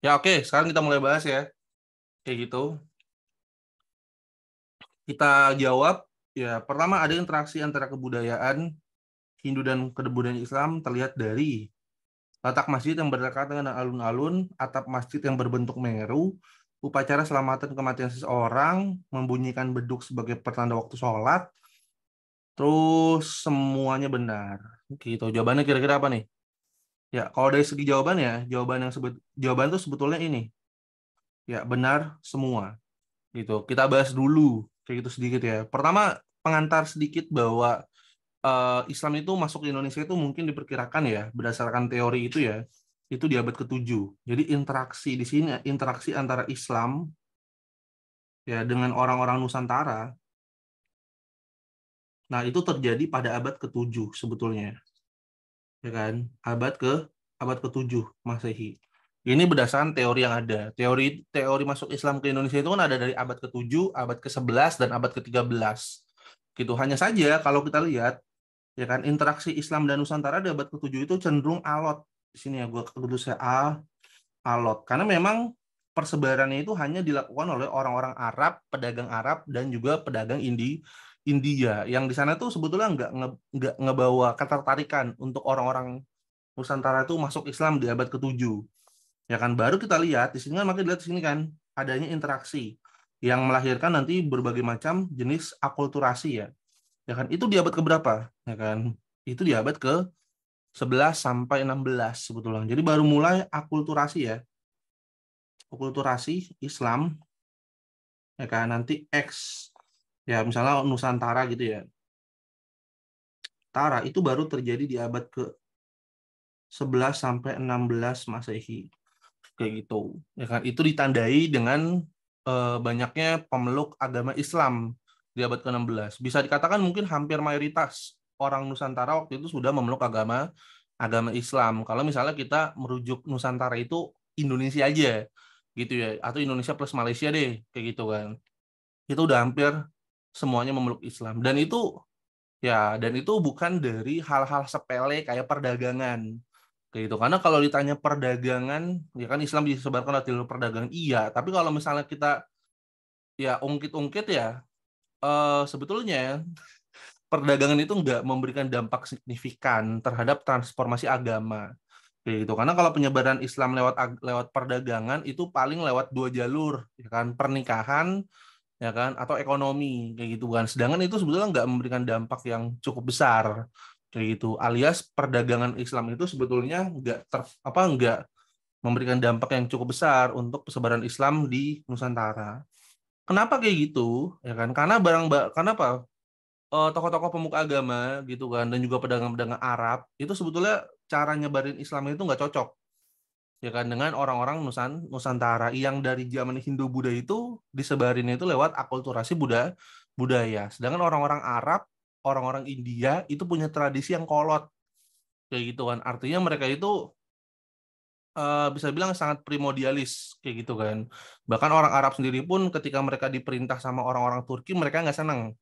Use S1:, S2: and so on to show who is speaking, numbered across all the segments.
S1: Ya oke, okay. sekarang kita mulai bahas ya.
S2: Kayak gitu. Kita jawab, ya pertama ada interaksi antara kebudayaan Hindu dan kebudayaan Islam terlihat dari letak masjid yang berdekatan dengan alun-alun, atap masjid yang berbentuk meru, upacara selamatan kematian seseorang, membunyikan beduk sebagai pertanda waktu sholat, terus semuanya benar. Gitu. Jawabannya kira-kira apa nih? Ya, kalau dari segi jawaban ya, jawaban yang sebut jawaban itu sebetulnya ini. Ya, benar semua. Gitu. Kita bahas dulu kayak gitu sedikit ya. Pertama, pengantar sedikit bahwa uh, Islam itu masuk ke Indonesia itu mungkin diperkirakan ya berdasarkan teori itu ya, itu di abad ke-7. Jadi interaksi di sini interaksi antara Islam ya dengan orang-orang Nusantara. Nah, itu terjadi pada abad ke-7 sebetulnya ya kan? Abad ke abad ke-7 Masehi. Ini berdasarkan teori yang ada. Teori teori masuk Islam ke Indonesia itu kan ada dari abad ke-7, abad ke-11 dan abad ke-13. Gitu. Hanya saja kalau kita lihat ya kan interaksi Islam dan Nusantara di abad ke-7 itu cenderung alot. Di sini ya gua saya A alot karena memang persebarannya itu hanya dilakukan oleh orang-orang Arab, pedagang Arab dan juga pedagang Indi India yang di sana tuh sebetulnya nggak nggak ngebawa ketertarikan untuk orang-orang Nusantara itu masuk Islam di abad ke-7. Ya kan baru kita lihat di sini kan makin lihat di sini kan adanya interaksi yang melahirkan nanti berbagai macam jenis akulturasi ya. Ya kan itu di abad ke berapa? Ya kan. Itu di abad ke 11 sampai 16 sebetulnya. Jadi baru mulai akulturasi ya. Akulturasi Islam ya kan nanti X ya misalnya Nusantara gitu ya. Tara itu baru terjadi di abad ke 11 sampai 16 Masehi. Kayak gitu. Ya kan? Itu ditandai dengan eh, banyaknya pemeluk agama Islam di abad ke-16. Bisa dikatakan mungkin hampir mayoritas orang Nusantara waktu itu sudah memeluk agama agama Islam. Kalau misalnya kita merujuk Nusantara itu Indonesia aja gitu ya atau Indonesia plus Malaysia deh kayak gitu kan. Itu udah hampir semuanya memeluk Islam dan itu ya dan itu bukan dari hal-hal sepele kayak perdagangan kayak gitu karena kalau ditanya perdagangan ya kan Islam disebarkan dari perdagangan iya tapi kalau misalnya kita ya ungkit-ungkit ya uh, sebetulnya perdagangan itu nggak memberikan dampak signifikan terhadap transformasi agama kayak gitu karena kalau penyebaran Islam lewat lewat perdagangan itu paling lewat dua jalur ya kan pernikahan ya kan atau ekonomi kayak gitu kan sedangkan itu sebetulnya nggak memberikan dampak yang cukup besar kayak gitu alias perdagangan Islam itu sebetulnya nggak ter apa nggak memberikan dampak yang cukup besar untuk persebaran Islam di Nusantara kenapa kayak gitu ya kan karena barang karena apa eh, tokoh-tokoh pemuka agama gitu kan dan juga pedagang-pedagang Arab itu sebetulnya cara nyebarin Islam itu nggak cocok ya kan dengan orang-orang Nusan Nusantara yang dari zaman Hindu Buddha itu disebarin itu lewat akulturasi Buddha budaya. Sedangkan orang-orang Arab, orang-orang India itu punya tradisi yang kolot kayak gitu kan. Artinya mereka itu uh, bisa bilang sangat primordialis kayak gitu kan. Bahkan orang Arab sendiri pun ketika mereka diperintah sama orang-orang Turki mereka nggak senang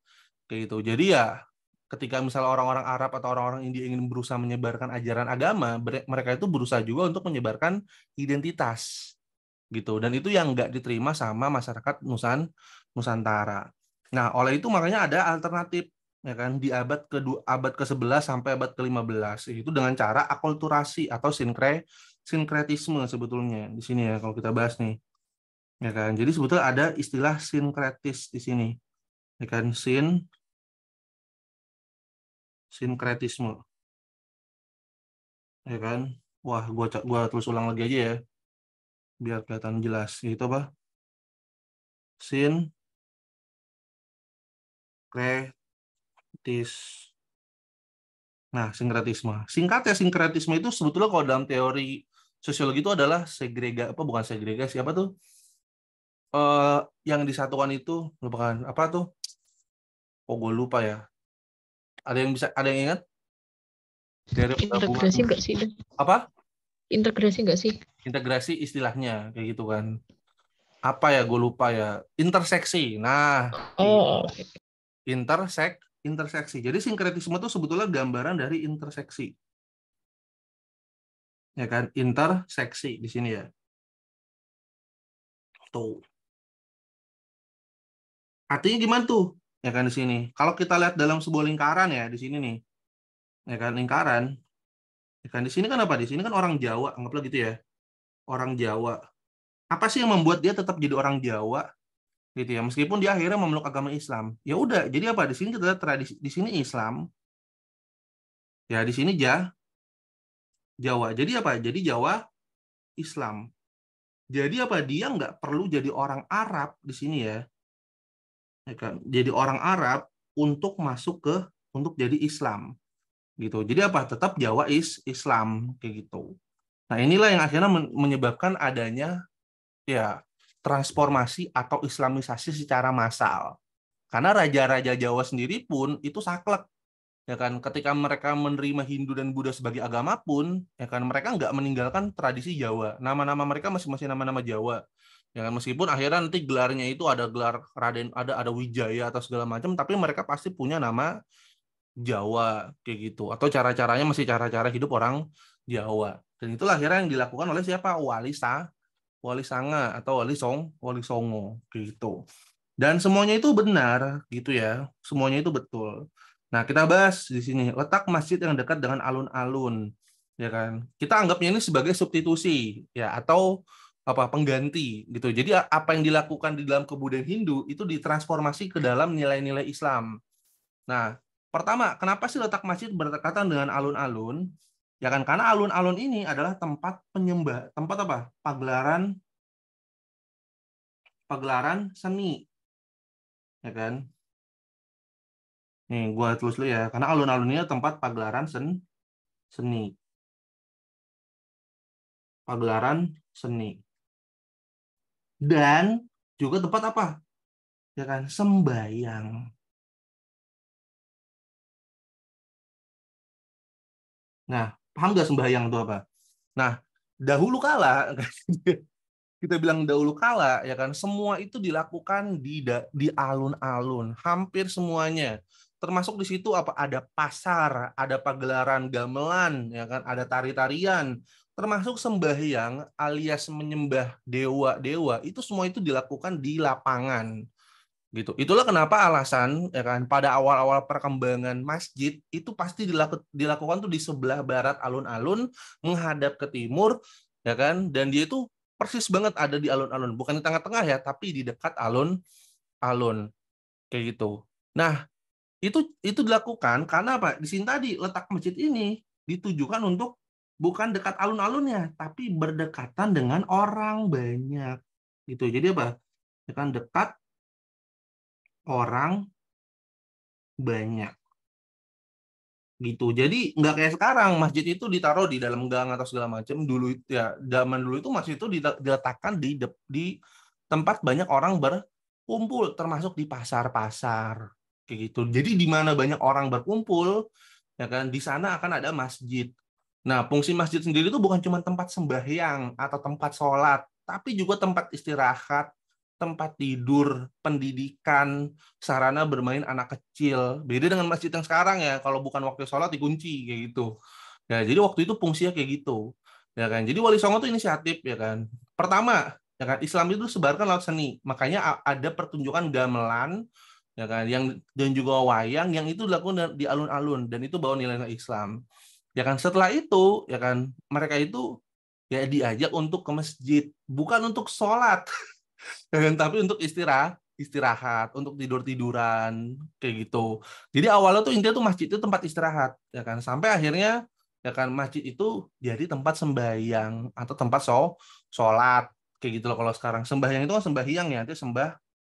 S2: kayak gitu. Jadi ya ketika misalnya orang-orang Arab atau orang-orang India ingin berusaha menyebarkan ajaran agama, mereka itu berusaha juga untuk menyebarkan identitas gitu. Dan itu yang nggak diterima sama masyarakat Nusan Nusantara. Nah, oleh itu makanya ada alternatif ya kan di abad ke abad ke-11 sampai abad ke-15 itu dengan cara akulturasi atau sinkre sinkretisme sebetulnya di sini ya kalau kita bahas nih. Ya kan. Jadi sebetulnya ada istilah sinkretis di sini. Ya kan sin
S1: sinkretisme. Ya kan? Wah, gua gua terus ulang lagi aja ya. Biar kelihatan jelas. Itu apa? Sin kretis
S2: Nah, sinkretisme. Singkatnya sinkretisme itu sebetulnya kalau dalam teori sosiologi itu adalah segrega apa bukan segregasi apa tuh? Eh yang disatukan itu merupakan apa tuh? Oh, gue lupa ya. Ada yang bisa ada yang ingat? Dari integrasi enggak sih? Apa?
S1: Integrasi enggak sih?
S2: Integrasi istilahnya kayak gitu kan. Apa ya gue lupa ya. Interseksi. Nah. Oh. Intersek interseksi. Jadi sinkretisme itu sebetulnya gambaran dari interseksi.
S1: Ya kan? Interseksi di sini ya. Tuh. Artinya gimana tuh? ya kan di sini. Kalau kita lihat dalam
S2: sebuah lingkaran ya di sini nih, ya kan lingkaran, ya kan di sini kan apa? Di sini kan orang Jawa, anggaplah gitu ya, orang Jawa. Apa sih yang membuat dia tetap jadi orang Jawa? gitu ya meskipun dia akhirnya memeluk agama Islam ya udah jadi apa di sini kita lihat tradisi di sini Islam ya di sini ja Jawa jadi apa jadi Jawa Islam jadi apa dia nggak perlu jadi orang Arab di sini ya ya kan? jadi orang Arab untuk masuk ke untuk jadi Islam gitu. Jadi apa? Tetap Jawa is Islam kayak gitu. Nah, inilah yang akhirnya menyebabkan adanya ya transformasi atau islamisasi secara massal. Karena raja-raja Jawa sendiri pun itu saklek ya kan ketika mereka menerima Hindu dan Buddha sebagai agama pun ya kan mereka nggak meninggalkan tradisi Jawa nama-nama mereka masih masih nama-nama Jawa ya kan meskipun akhirnya nanti gelarnya itu ada gelar Raden ada ada Wijaya atau segala macam tapi mereka pasti punya nama Jawa kayak gitu atau cara-caranya masih cara-cara hidup orang Jawa dan itulah akhirnya yang dilakukan oleh siapa Wali Sa Wali Sanga atau Wali Song Wali Songo kayak gitu dan semuanya itu benar gitu ya semuanya itu betul nah kita bahas di sini letak masjid yang dekat dengan alun-alun ya kan kita anggapnya ini sebagai substitusi ya atau apa pengganti gitu. Jadi apa yang dilakukan di dalam kebudayaan Hindu itu ditransformasi ke dalam nilai-nilai Islam. Nah, pertama, kenapa sih letak masjid berdekatan dengan alun-alun? Ya kan karena alun-alun ini adalah tempat penyembah, tempat apa? Pagelaran
S1: pagelaran seni. Ya kan? Nih, gua tulis dulu ya. Karena alun-alun ini tempat pagelaran sen, seni. Pagelaran seni dan juga tempat apa? Ya kan, sembayang. Nah, paham nggak sembahyang itu apa?
S2: Nah, dahulu kala kita bilang dahulu kala ya kan semua itu dilakukan di di alun-alun hampir semuanya termasuk di situ apa ada pasar ada pagelaran gamelan ya kan ada tari-tarian termasuk sembahyang alias menyembah dewa-dewa itu semua itu dilakukan di lapangan gitu itulah kenapa alasan ya kan pada awal-awal perkembangan masjid itu pasti dilaku, dilakukan tuh di sebelah barat alun-alun menghadap ke timur ya kan dan dia itu persis banget ada di alun-alun bukan di tengah-tengah ya tapi di dekat alun-alun kayak gitu nah itu itu dilakukan karena apa di sini tadi letak masjid ini ditujukan untuk bukan dekat alun-alunnya, tapi berdekatan dengan orang banyak. Gitu. Jadi apa?
S1: Dekat ya dekat orang banyak.
S2: Gitu. Jadi nggak kayak sekarang masjid itu ditaruh di dalam gang atau segala macam. Dulu ya zaman dulu itu masjid itu diletakkan di di tempat banyak orang berkumpul, termasuk di pasar-pasar. Kayak gitu. Jadi di mana banyak orang berkumpul, ya kan di sana akan ada masjid Nah, fungsi masjid sendiri itu bukan cuma tempat sembahyang atau tempat sholat, tapi juga tempat istirahat, tempat tidur, pendidikan, sarana bermain anak kecil. Beda dengan masjid yang sekarang ya, kalau bukan waktu sholat dikunci kayak gitu. Ya, jadi waktu itu fungsinya kayak gitu. Ya kan. Jadi Wali Songo itu inisiatif ya kan. Pertama, ya kan Islam itu sebarkan lewat seni. Makanya ada pertunjukan gamelan ya kan yang dan juga wayang yang itu dilakukan di alun-alun dan itu bawa nilai-nilai Islam ya kan setelah itu ya kan mereka itu ya diajak untuk ke masjid bukan untuk sholat ya kan tapi untuk istirahat istirahat untuk tidur tiduran kayak gitu jadi awalnya tuh intinya tuh masjid itu tempat istirahat ya kan sampai akhirnya ya kan masjid itu jadi tempat sembahyang atau tempat so sholat kayak gitu loh kalau sekarang sembahyang itu kan sembahyang ya nanti sembah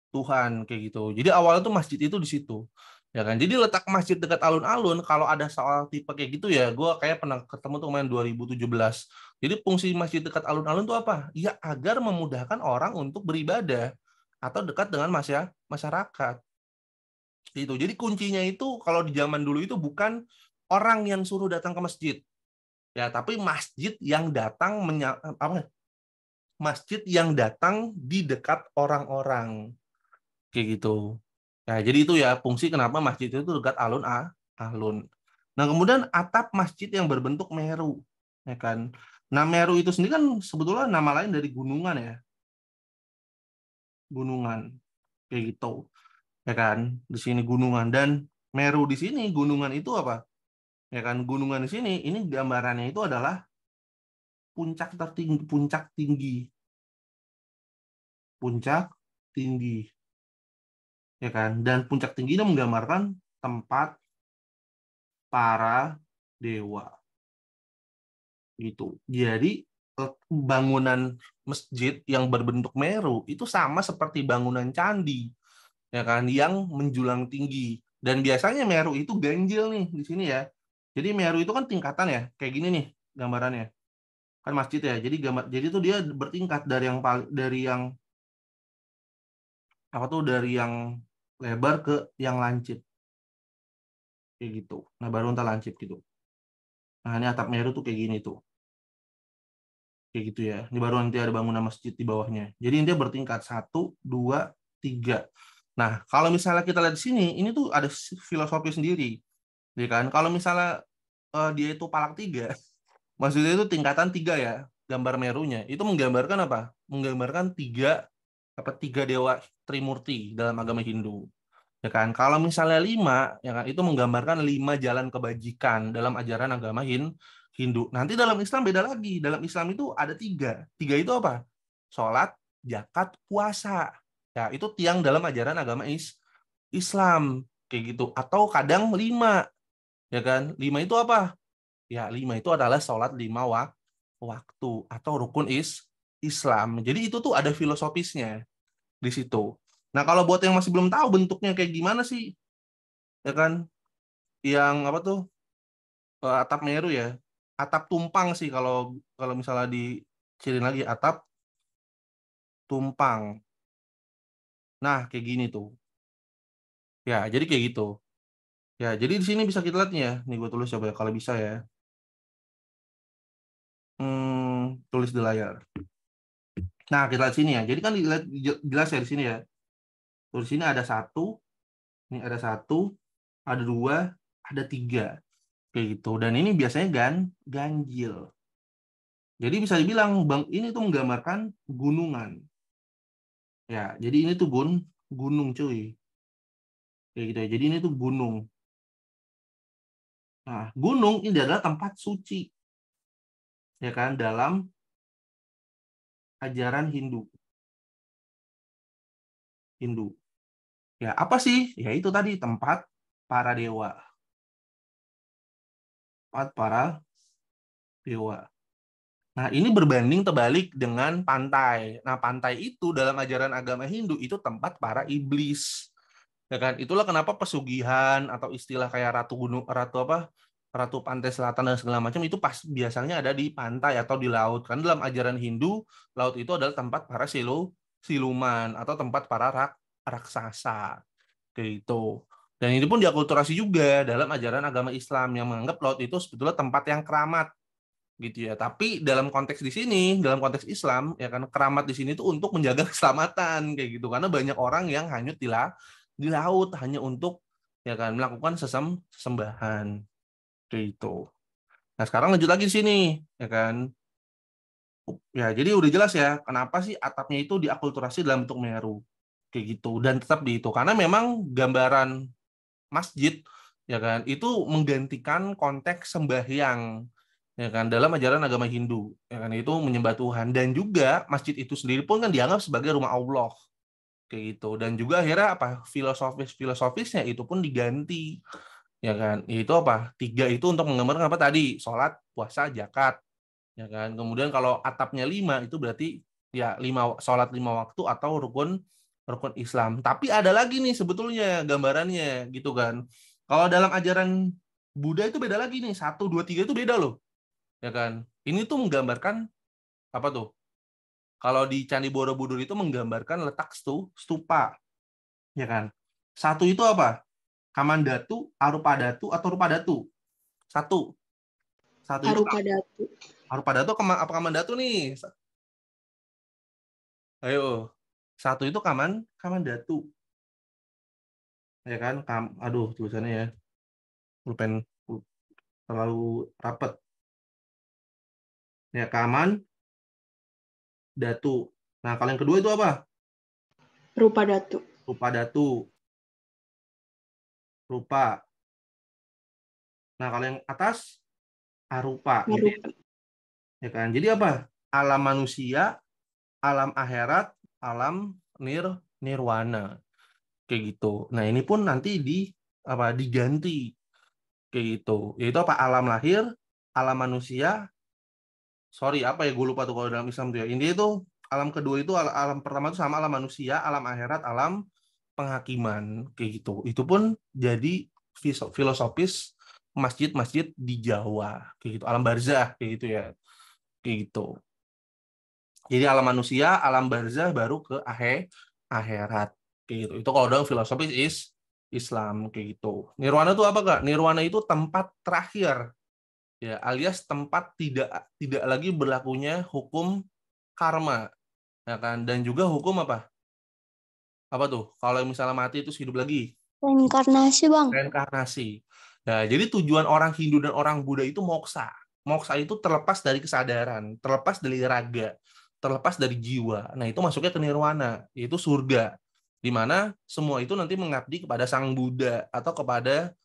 S2: Tuhan kayak gitu jadi awalnya tuh masjid itu di situ ya kan jadi letak masjid dekat alun-alun kalau ada soal tipe kayak gitu ya gue kayak pernah ketemu tuh main 2017 jadi fungsi masjid dekat alun-alun tuh apa ya agar memudahkan orang untuk beribadah atau dekat dengan masyarakat itu jadi kuncinya itu kalau di zaman dulu itu bukan orang yang suruh datang ke masjid ya tapi masjid yang datang menya, apa masjid yang datang di dekat orang-orang kayak gitu Nah, jadi itu ya fungsi kenapa masjid itu dekat alun a alun. Nah, kemudian atap masjid yang berbentuk meru, ya kan. Nah, meru itu sendiri kan sebetulnya nama lain dari gunungan ya. Gunungan. Kayak gitu. Ya kan? Di sini gunungan dan meru di sini gunungan itu apa? Ya kan, gunungan di sini ini gambarannya itu adalah puncak tertinggi, puncak tinggi. Puncak
S1: tinggi ya kan? Dan puncak tinggi itu menggambarkan tempat
S2: para dewa. Gitu. Jadi bangunan masjid yang berbentuk meru itu sama seperti bangunan candi ya kan yang menjulang tinggi dan biasanya meru itu ganjil nih di sini ya jadi meru itu kan tingkatan ya kayak gini nih gambarannya kan masjid ya jadi gambar jadi tuh dia bertingkat dari yang dari yang apa tuh dari yang lebar ke yang lancip kayak gitu nah baru ntar lancip gitu nah ini atap meru tuh kayak gini tuh kayak gitu ya ini baru nanti ada bangunan masjid di bawahnya jadi dia bertingkat satu dua tiga nah kalau misalnya kita lihat di sini ini tuh ada filosofi sendiri ya kan kalau misalnya uh, dia itu palak tiga maksudnya itu tingkatan tiga ya gambar merunya itu menggambarkan apa menggambarkan tiga apa tiga dewa Trimurti dalam agama Hindu ya kan kalau misalnya lima ya kan itu menggambarkan lima jalan kebajikan dalam ajaran agama Hindu nanti dalam Islam beda lagi dalam Islam itu ada tiga tiga itu apa sholat zakat, puasa ya itu tiang dalam ajaran agama is Islam kayak gitu atau kadang lima ya kan lima itu apa ya lima itu adalah sholat lima wak waktu atau rukun is Islam. Jadi itu tuh ada filosofisnya di situ. Nah, kalau buat yang masih belum tahu bentuknya kayak gimana sih? Ya kan? Yang apa tuh? Eh, atap Meru ya. Atap tumpang sih kalau kalau misalnya diciriin lagi atap tumpang.
S1: Nah, kayak gini tuh. Ya, jadi kayak gitu. Ya,
S2: jadi di sini bisa kita lihat nih ya. Nih gue tulis coba ya, kalau bisa ya. Hmm, tulis di layar. Nah, kita lihat sini ya. Jadi kan dilihat jelas ya di sini ya. Di sini ada satu, ini ada satu, ada dua, ada tiga. Kayak gitu. Dan ini biasanya gan ganjil. Jadi bisa dibilang bang ini tuh menggambarkan gunungan. Ya, jadi ini tuh gun gunung cuy. Kayak gitu ya. Jadi ini tuh gunung.
S1: Nah, gunung ini adalah tempat suci. Ya kan, dalam ajaran Hindu. Hindu. Ya, apa sih? Ya itu tadi tempat para dewa.
S2: Tempat para dewa. Nah, ini berbanding terbalik dengan pantai. Nah, pantai itu dalam ajaran agama Hindu itu tempat para iblis. Ya kan? Itulah kenapa pesugihan atau istilah kayak ratu gunung, ratu apa? ratu pantai selatan dan segala macam itu pas biasanya ada di pantai atau di laut. Kan dalam ajaran Hindu, laut itu adalah tempat para silu, siluman atau tempat para rak, raksasa. Gitu. Dan ini pun diakulturasi juga dalam ajaran agama Islam yang menganggap laut itu sebetulnya tempat yang keramat gitu ya. Tapi dalam konteks di sini, dalam konteks Islam ya kan keramat di sini itu untuk menjaga keselamatan kayak gitu. Karena banyak orang yang hanyut di, di laut hanya untuk ya kan melakukan sesem sesembahan Kayak itu. Nah, sekarang lanjut lagi di sini, ya kan? Ya, jadi udah jelas ya, kenapa sih atapnya itu diakulturasi dalam bentuk Meru. Kayak gitu. Dan tetap di itu. Karena memang gambaran masjid, ya kan, itu menggantikan konteks sembahyang, ya kan, dalam ajaran agama Hindu, ya kan, itu menyembah Tuhan. Dan juga masjid itu sendiri pun kan dianggap sebagai rumah Allah. Kayak gitu. Dan juga akhirnya apa filosofis-filosofisnya itu pun diganti ya kan ya itu apa tiga itu untuk menggambarkan apa tadi sholat puasa zakat ya kan kemudian kalau atapnya lima itu berarti ya lima sholat lima waktu atau rukun rukun Islam tapi ada lagi nih sebetulnya gambarannya gitu kan kalau dalam ajaran Buddha itu beda lagi nih satu dua tiga itu beda loh ya kan ini tuh menggambarkan apa tuh kalau di Candi Borobudur itu menggambarkan letak stu, stupa ya kan satu itu apa Kaman datu, arupa datu atau datu Satu. Satu. arupa datu. Arupadatu. Arupadatu apa kaman datu nih? Ayo. Satu itu
S1: Kaman, kaman datu Ya kan? Kam, aduh, tulisannya ya. Pulpen terlalu rapet. Ya, Kaman, Datu. Nah, kalau yang kedua itu apa? Rupa Datu. Rupa Datu rupa.
S2: Nah, kalau yang atas arupa. arupa. Gitu ya. ya kan? Jadi apa? Alam manusia, alam akhirat, alam nir nirwana. Kayak gitu. Nah, ini pun nanti di apa diganti kayak gitu yaitu apa alam lahir alam manusia sorry apa ya gue lupa tuh kalau dalam Islam tuh ya Ini itu alam kedua itu alam pertama itu sama alam manusia alam akhirat alam penghakiman kayak gitu. Itu pun jadi filosofis masjid-masjid di Jawa kayak gitu, alam barzah kayak gitu ya. Kayak gitu. Jadi alam manusia, alam barzah baru ke ahe, akhirat kayak gitu. Itu kalau dalam filosofis is Islam kayak gitu. Nirwana itu apa kak? Nirwana itu tempat terakhir ya alias tempat tidak tidak lagi berlakunya hukum karma ya kan dan juga hukum apa apa tuh? Kalau misalnya mati itu hidup lagi? Reinkarnasi, Bang. Reinkarnasi. Nah, jadi tujuan orang Hindu dan orang Buddha itu moksa. Moksa itu terlepas dari kesadaran, terlepas dari raga, terlepas dari jiwa. Nah, itu masuknya ke nirwana, yaitu surga. Di mana semua itu nanti mengabdi kepada Sang Buddha atau kepada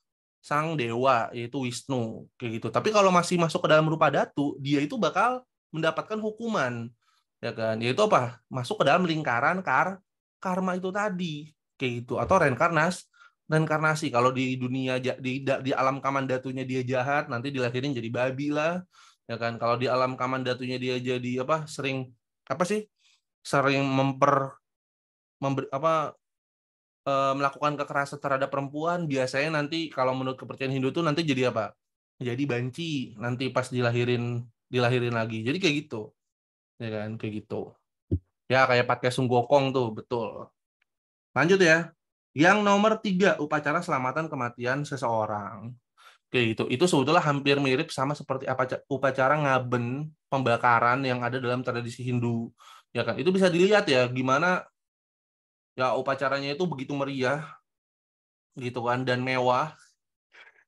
S2: Sang Dewa, yaitu Wisnu, kayak gitu. Tapi kalau masih masuk ke dalam rupa datu, dia itu bakal mendapatkan hukuman. Ya kan? Yaitu apa? Masuk ke dalam lingkaran kar karma itu tadi kayak gitu atau reinkarnas reinkarnasi kalau di dunia di di alam datunya dia jahat nanti dilahirin jadi babi lah ya kan kalau di alam datunya dia jadi apa sering apa sih sering memper member, apa e, melakukan kekerasan terhadap perempuan biasanya nanti kalau menurut kepercayaan Hindu itu nanti jadi apa jadi banci nanti pas dilahirin dilahirin lagi jadi kayak gitu ya kan kayak gitu Ya, kayak pakai sunggokong tuh, betul. Lanjut ya. Yang nomor tiga, upacara selamatan kematian seseorang. Oke, itu itu sebetulnya hampir mirip sama seperti apa upacara ngaben pembakaran yang ada dalam tradisi Hindu. Ya kan? Itu bisa dilihat ya gimana ya upacaranya itu begitu meriah gitu kan dan mewah.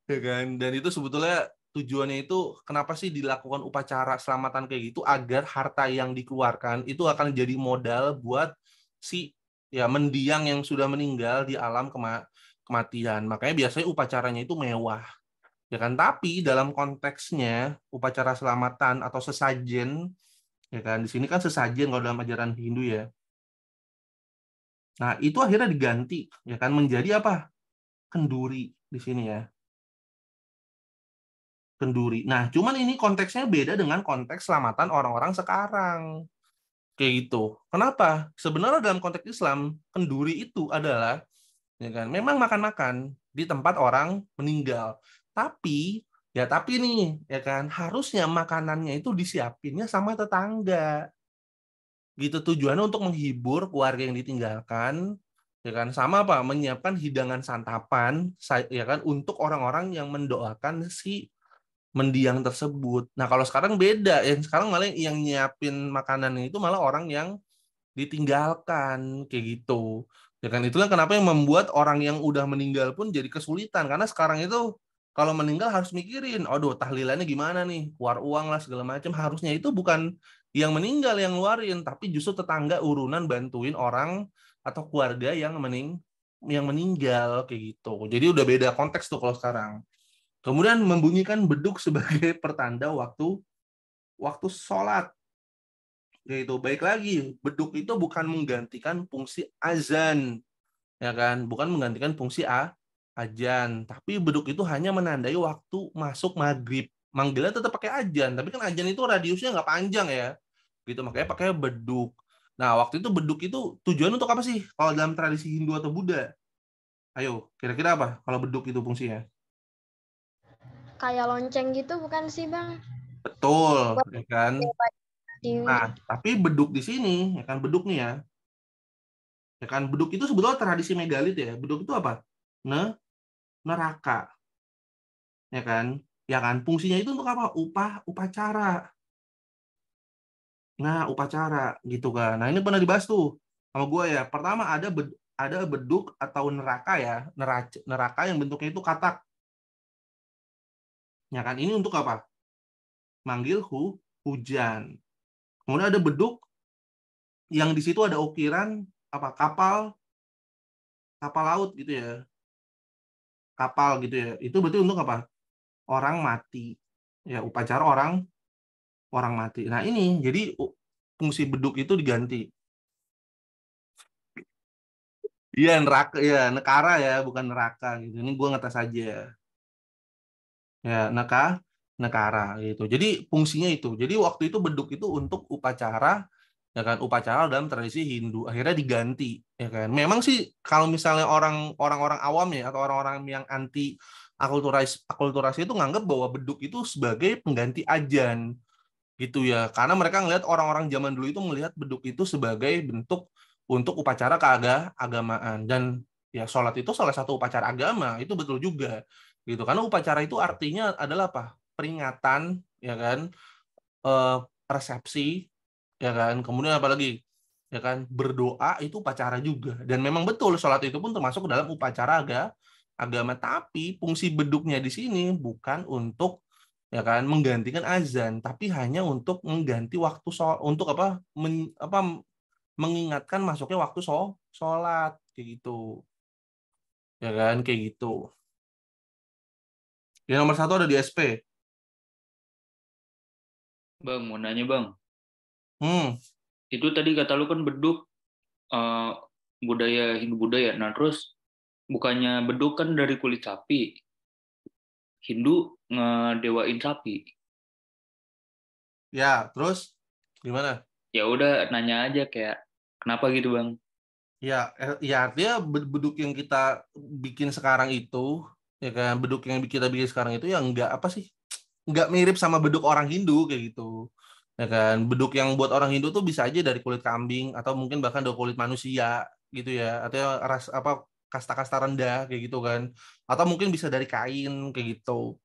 S2: Ya kan? Dan itu sebetulnya tujuannya itu kenapa sih dilakukan upacara selamatan kayak gitu agar harta yang dikeluarkan itu akan jadi modal buat si ya mendiang yang sudah meninggal di alam kema kematian. Makanya biasanya upacaranya itu mewah. Ya kan, tapi dalam konteksnya upacara selamatan atau sesajen ya kan di sini kan sesajen kalau dalam ajaran Hindu ya. Nah, itu akhirnya diganti ya kan menjadi apa? kenduri di sini ya kenduri. Nah, cuman ini konteksnya beda dengan konteks selamatan orang-orang sekarang. Kayak gitu. Kenapa? Sebenarnya dalam konteks Islam, kenduri itu adalah ya kan, memang makan-makan di tempat orang meninggal. Tapi ya tapi nih ya kan harusnya makanannya itu disiapinnya sama tetangga. Gitu tujuannya untuk menghibur keluarga yang ditinggalkan ya kan sama apa menyiapkan hidangan santapan ya kan untuk orang-orang yang mendoakan si mendiang tersebut. Nah kalau sekarang beda, yang sekarang malah yang nyiapin makanan itu malah orang yang ditinggalkan kayak gitu. Ya kan itulah kenapa yang membuat orang yang udah meninggal pun jadi kesulitan karena sekarang itu kalau meninggal harus mikirin, aduh tahlilannya gimana nih, keluar uang lah segala macam. Harusnya itu bukan yang meninggal yang luarin, tapi justru tetangga urunan bantuin orang atau keluarga yang mening yang meninggal kayak gitu. Jadi udah beda konteks tuh kalau sekarang. Kemudian membunyikan beduk sebagai pertanda waktu waktu sholat. Yaitu baik lagi, beduk itu bukan menggantikan fungsi azan, ya kan? Bukan menggantikan fungsi a ajan, tapi beduk itu hanya menandai waktu masuk maghrib. Manggilnya tetap pakai ajan, tapi kan ajan itu radiusnya nggak panjang ya, gitu makanya pakai beduk. Nah waktu itu beduk itu tujuan untuk apa sih? Kalau dalam tradisi Hindu atau Buddha, ayo kira-kira apa? Kalau beduk itu fungsinya? kayak lonceng gitu bukan sih bang? Betul, ya kan? Nah, tapi beduk di sini, ya kan beduk nih ya. Ya kan beduk itu sebetulnya tradisi megalit ya. Beduk itu apa? Ne neraka. Ya kan? Ya kan fungsinya itu untuk apa? Upah upacara. Nah, upacara gitu kan. Nah, ini pernah dibahas tuh sama gue ya. Pertama ada beduk, ada beduk atau neraka ya. neraca, neraka yang bentuknya itu katak. Ya kan? Ini untuk apa? Manggil hujan.
S1: Kemudian ada beduk yang di situ ada ukiran apa kapal kapal laut gitu ya. Kapal gitu ya. Itu berarti untuk
S2: apa? Orang mati. Ya, upacara orang orang mati. Nah, ini jadi fungsi beduk itu diganti. Iya neraka ya nekara ya bukan neraka gitu. Ini gue ngetes aja ya neka negara gitu. Jadi fungsinya itu. Jadi waktu itu beduk itu untuk upacara ya kan upacara dalam tradisi Hindu akhirnya diganti ya kan. Memang sih kalau misalnya orang orang-orang awam ya atau orang-orang yang anti akulturasi akulturasi itu nganggap bahwa beduk itu sebagai pengganti ajan gitu ya karena mereka ngelihat orang-orang zaman dulu itu melihat beduk itu sebagai bentuk untuk upacara keagamaan dan ya sholat itu salah satu upacara agama itu betul juga gitu karena upacara itu artinya adalah apa peringatan ya kan e, resepsi ya kan kemudian apa lagi ya kan berdoa itu upacara juga dan memang betul sholat itu pun termasuk dalam upacara agama agama tapi fungsi beduknya di sini bukan untuk ya kan menggantikan azan tapi hanya untuk mengganti waktu sholat untuk apa men, apa mengingatkan masuknya waktu sholat kayak gitu ya kan kayak gitu
S1: Ya nomor satu ada di SP. Bang, mau nanya bang. Hmm. Itu tadi kata lu kan beduk uh, budaya Hindu budaya. Nah terus bukannya beduk kan dari kulit sapi. Hindu ngedewain sapi. Ya, terus
S2: gimana? Ya udah nanya aja kayak kenapa gitu bang? Ya, eh, ya artinya beduk yang kita bikin sekarang itu ya kan beduk yang kita bikin sekarang itu yang nggak apa sih nggak mirip sama beduk orang Hindu kayak gitu ya kan beduk yang buat orang Hindu tuh bisa aja dari kulit kambing atau mungkin bahkan dari kulit manusia gitu ya atau ya ras apa kasta-kasta rendah kayak gitu kan atau mungkin bisa dari kain kayak gitu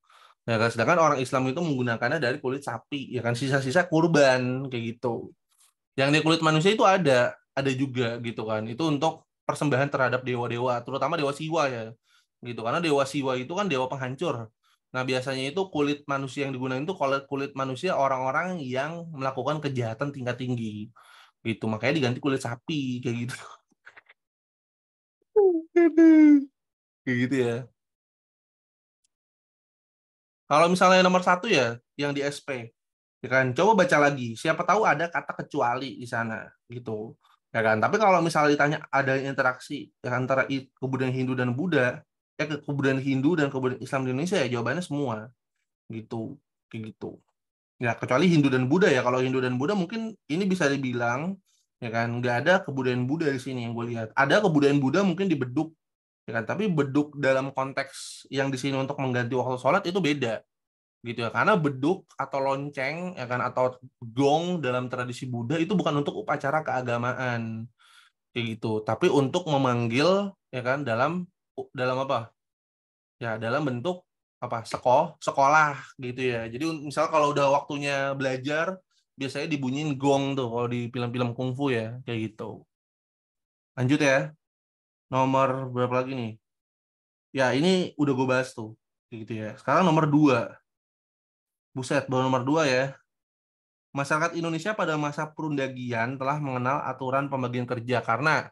S2: ya kan sedangkan orang Islam itu menggunakannya dari kulit sapi ya kan sisa-sisa kurban kayak gitu yang di kulit manusia itu ada ada juga gitu kan itu untuk persembahan terhadap dewa-dewa terutama dewa siwa ya gitu karena dewa siwa itu kan dewa penghancur nah biasanya itu kulit manusia yang digunakan itu kulit kulit manusia orang-orang yang melakukan kejahatan tingkat tinggi gitu makanya diganti kulit sapi kayak gitu kayak gitu ya kalau misalnya nomor satu ya yang di SP ya kan coba baca lagi siapa tahu ada kata kecuali di sana gitu ya kan tapi kalau misalnya ditanya ada interaksi ya antara kebudayaan Hindu dan Buddha eh kebudayaan Hindu dan kebudayaan Islam di Indonesia ya jawabannya semua gitu kayak gitu ya kecuali Hindu dan Buddha ya kalau Hindu dan Buddha mungkin ini bisa dibilang ya kan nggak ada kebudayaan Buddha di sini yang gue lihat ada kebudayaan Buddha mungkin di Beduk ya kan tapi Beduk dalam konteks yang di sini untuk mengganti waktu sholat itu beda gitu ya karena beduk atau lonceng ya kan atau gong dalam tradisi Buddha itu bukan untuk upacara keagamaan kayak gitu tapi untuk memanggil ya kan dalam dalam apa? Ya dalam bentuk apa sekolah sekolah gitu ya. Jadi misal kalau udah waktunya belajar biasanya dibunyiin gong tuh kalau di film-film kungfu ya kayak gitu. Lanjut ya. Nomor berapa lagi nih? Ya ini udah gue bahas tuh kayak gitu ya. Sekarang nomor dua. Buset, baru nomor dua ya. Masyarakat Indonesia pada masa perundagian telah mengenal aturan pembagian kerja karena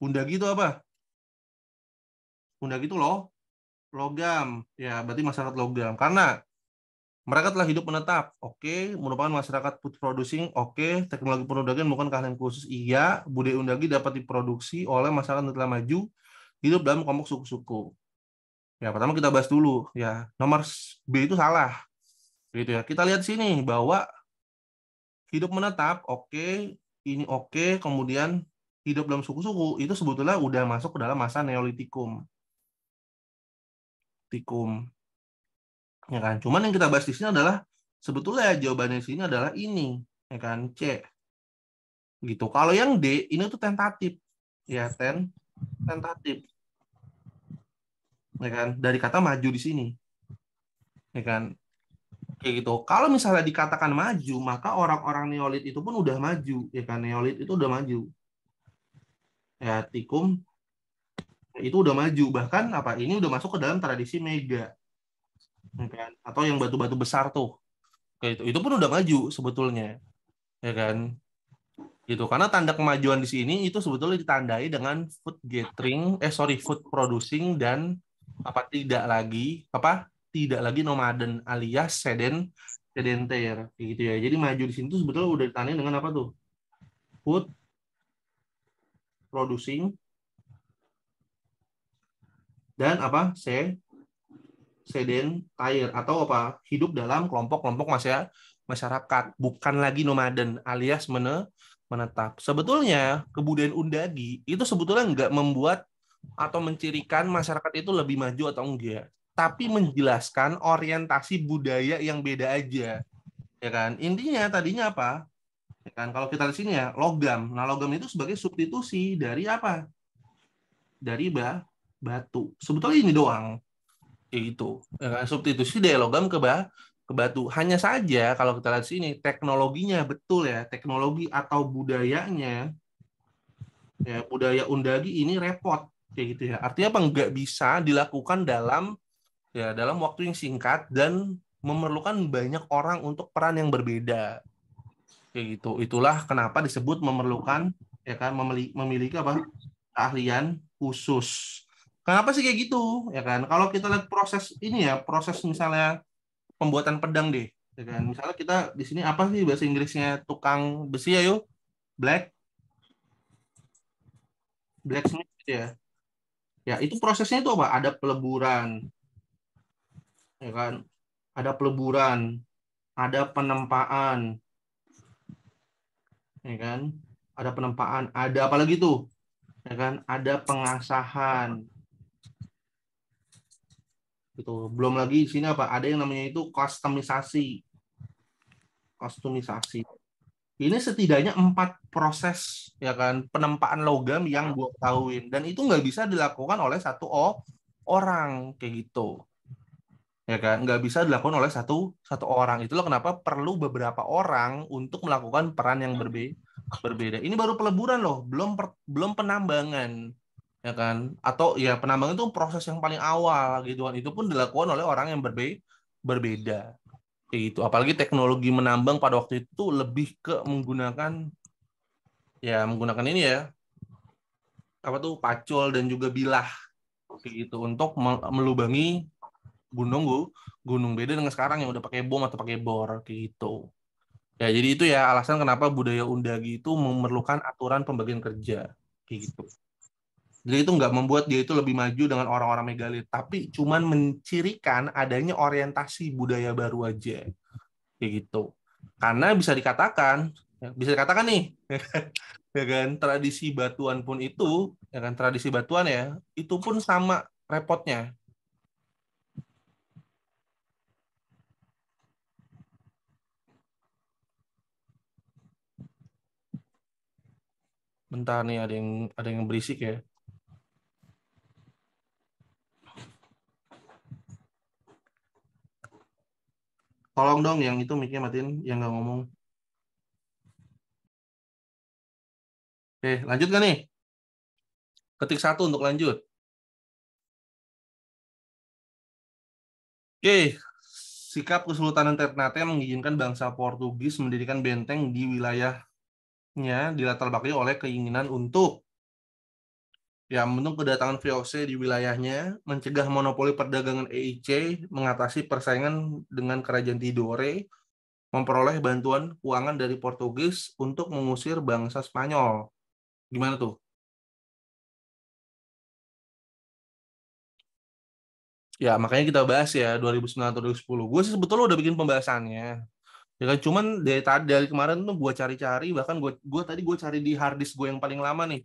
S2: Undagi itu apa? Udah gitu loh, logam. Ya, berarti masyarakat logam. Karena mereka telah hidup menetap. Oke, merupakan masyarakat food producing. Oke, teknologi perundagan bukan keahlian khusus. Iya, budaya undagi dapat diproduksi oleh masyarakat yang telah maju hidup dalam kelompok suku-suku. Ya, pertama kita bahas dulu ya. Nomor B itu salah. Gitu ya. Kita lihat sini bahwa hidup menetap, oke, ini oke, kemudian hidup dalam suku-suku itu sebetulnya udah masuk ke dalam masa Neolitikum praktikum ya kan cuman yang kita bahas di sini adalah sebetulnya jawabannya di sini adalah ini ya kan C gitu kalau yang D ini tuh tentatif ya ten tentatif ya kan dari kata maju di sini ya kan kayak gitu kalau misalnya dikatakan maju maka orang-orang neolit itu pun udah maju ya kan neolit itu udah maju ya tikum itu udah maju bahkan apa ini udah masuk ke dalam tradisi mega ya kan atau yang batu-batu besar tuh kayak itu itu pun udah maju sebetulnya ya kan gitu karena tanda kemajuan di sini itu sebetulnya ditandai dengan food gathering eh sorry food producing dan apa tidak lagi apa tidak lagi nomaden alias seden sedenter gitu ya jadi maju di sini tuh sebetulnya udah ditandai dengan apa tuh food producing dan apa se sedentire atau apa hidup dalam kelompok-kelompok masyarakat bukan lagi nomaden alias mene, menetap sebetulnya kebudayaan undagi itu sebetulnya nggak membuat atau mencirikan masyarakat itu lebih maju atau enggak tapi menjelaskan orientasi budaya yang beda aja ya kan intinya tadinya apa ya kan kalau kita di sini ya logam nah logam itu sebagai substitusi dari apa dari bah batu. Sebetulnya ini doang. Gitu. ya Itu. Kan? Substitusi dari logam ke bah ke batu. Hanya saja kalau kita lihat sini teknologinya betul ya, teknologi atau budayanya ya budaya undagi ini repot kayak gitu ya. Artinya apa nggak bisa dilakukan dalam ya dalam waktu yang singkat dan memerlukan banyak orang untuk peran yang berbeda. Kayak gitu. Itulah kenapa disebut memerlukan ya kan memiliki apa? keahlian khusus. Kenapa sih kayak gitu? Ya kan? Kalau kita lihat proses ini ya, proses misalnya pembuatan pedang deh, ya kan? Misalnya kita di sini apa sih bahasa Inggrisnya tukang besi ya yuk? Black blacksmith gitu ya. Ya, itu prosesnya itu apa? Ada peleburan. Ya kan? Ada peleburan, ada penempaan. Ya kan? Ada penempaan, ada apa lagi tuh? Ya kan? Ada pengasahan gitu belum lagi di sini apa ada yang namanya itu customisasi customisasi ini setidaknya empat proses ya kan penempaan logam yang gue tahuin dan itu nggak bisa dilakukan oleh satu orang kayak gitu ya kan nggak bisa dilakukan oleh satu satu orang itulah kenapa perlu beberapa orang untuk melakukan peran yang berbe berbeda ini baru peleburan loh belum per, belum penambangan ya kan atau ya penambangan itu proses yang paling awal gitu kan itu pun dilakukan oleh orang yang berbe berbeda kayak gitu apalagi teknologi menambang pada waktu itu lebih ke menggunakan ya menggunakan ini ya apa tuh pacul dan juga bilah kayak gitu untuk melubangi gunung gue gunung beda dengan sekarang yang udah pakai bom atau pakai bor kayak gitu ya jadi itu ya alasan kenapa budaya undagi itu memerlukan aturan pembagian kerja kayak gitu jadi itu nggak membuat dia itu lebih maju dengan orang-orang megalit, tapi cuman mencirikan adanya orientasi budaya baru aja, kayak gitu. Karena bisa dikatakan, ya, bisa dikatakan nih, ya, kan? ya kan tradisi batuan pun itu, ya kan tradisi batuan ya, itu pun sama repotnya. Bentar nih ada yang ada yang berisik ya. Tolong dong yang itu mic-nya matiin, yang nggak ngomong.
S1: Oke, lanjut nih? Ketik satu untuk lanjut. Oke,
S2: sikap Kesultanan Ternate mengizinkan bangsa Portugis mendirikan benteng di wilayahnya dilatar belakangnya oleh keinginan untuk yang menunggu kedatangan VOC di wilayahnya, mencegah monopoli perdagangan EIC, mengatasi persaingan dengan kerajaan Tidore, memperoleh bantuan keuangan dari Portugis untuk mengusir bangsa Spanyol. Gimana tuh? Ya, makanya kita bahas ya 2009 atau 2010. Gue sih sebetulnya udah bikin pembahasannya. Ya kan, cuman dari tadi dari kemarin tuh gue cari-cari bahkan gue gue tadi gue cari di hard disk gue yang paling lama nih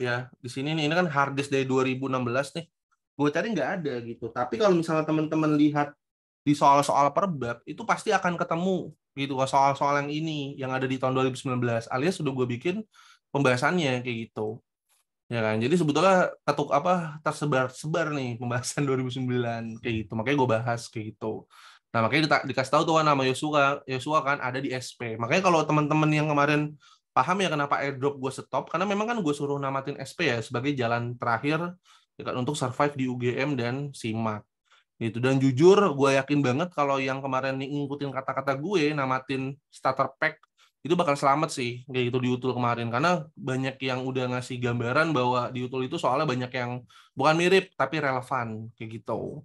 S2: ya di sini nih ini kan hard dari 2016 nih gue cari nggak ada gitu tapi kalau misalnya teman-teman lihat di soal-soal perbab itu pasti akan ketemu gitu soal-soal yang ini yang ada di tahun 2019 alias sudah gue bikin pembahasannya kayak gitu ya kan jadi sebetulnya ketuk apa tersebar-sebar nih pembahasan 2009 kayak gitu makanya gue bahas kayak gitu nah makanya di, dikasih tahu tuh nama Yosua Yosua kan ada di SP makanya kalau teman-teman yang kemarin paham ya kenapa airdrop gue stop karena memang kan gue suruh namatin SP ya sebagai jalan terakhir ya kan untuk survive di UGM dan SIMAK itu dan jujur gue yakin banget kalau yang kemarin nih ngikutin kata-kata gue namatin starter pack itu bakal selamat sih kayak gitu di Utul kemarin karena banyak yang udah ngasih gambaran bahwa di Utul itu soalnya banyak yang bukan mirip tapi relevan kayak gitu.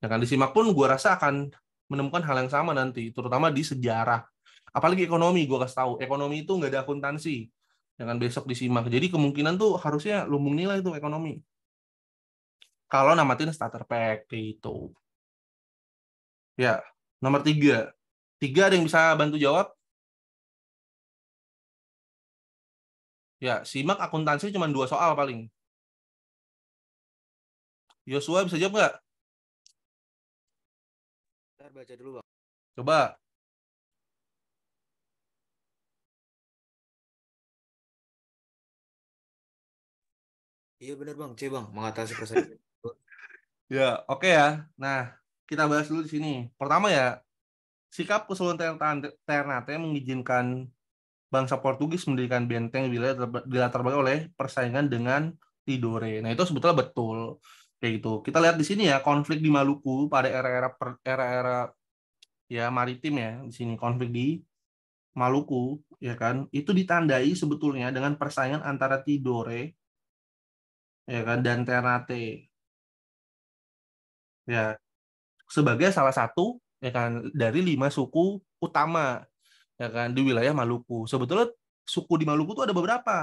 S2: Ya kan disimak pun gue rasa akan menemukan hal yang sama nanti terutama di sejarah apalagi ekonomi gue kasih tahu ekonomi itu nggak ada akuntansi jangan besok disimak jadi kemungkinan tuh harusnya lumbung nilai itu ekonomi kalau namatin starter pack itu
S1: ya nomor tiga tiga ada yang bisa bantu jawab ya simak akuntansi cuma dua soal paling Yosua bisa jawab nggak? Ntar baca dulu bang. Coba. Iya benar Bang, C Bang, mengatasi persaingan.
S2: ya, oke okay ya. Nah, kita bahas dulu di sini. Pertama ya, sikap kesultanan Ternate mengizinkan bangsa Portugis mendirikan benteng wilayah dilatar belakang oleh persaingan dengan Tidore. Nah, itu sebetulnya betul kayak gitu. Kita lihat di sini ya konflik di Maluku pada era-era era-era ya maritim ya di sini konflik di Maluku ya kan itu ditandai sebetulnya dengan persaingan antara Tidore ya kan dan Ternate ya sebagai salah satu ya kan dari lima suku utama ya kan di wilayah Maluku sebetulnya suku di Maluku itu ada beberapa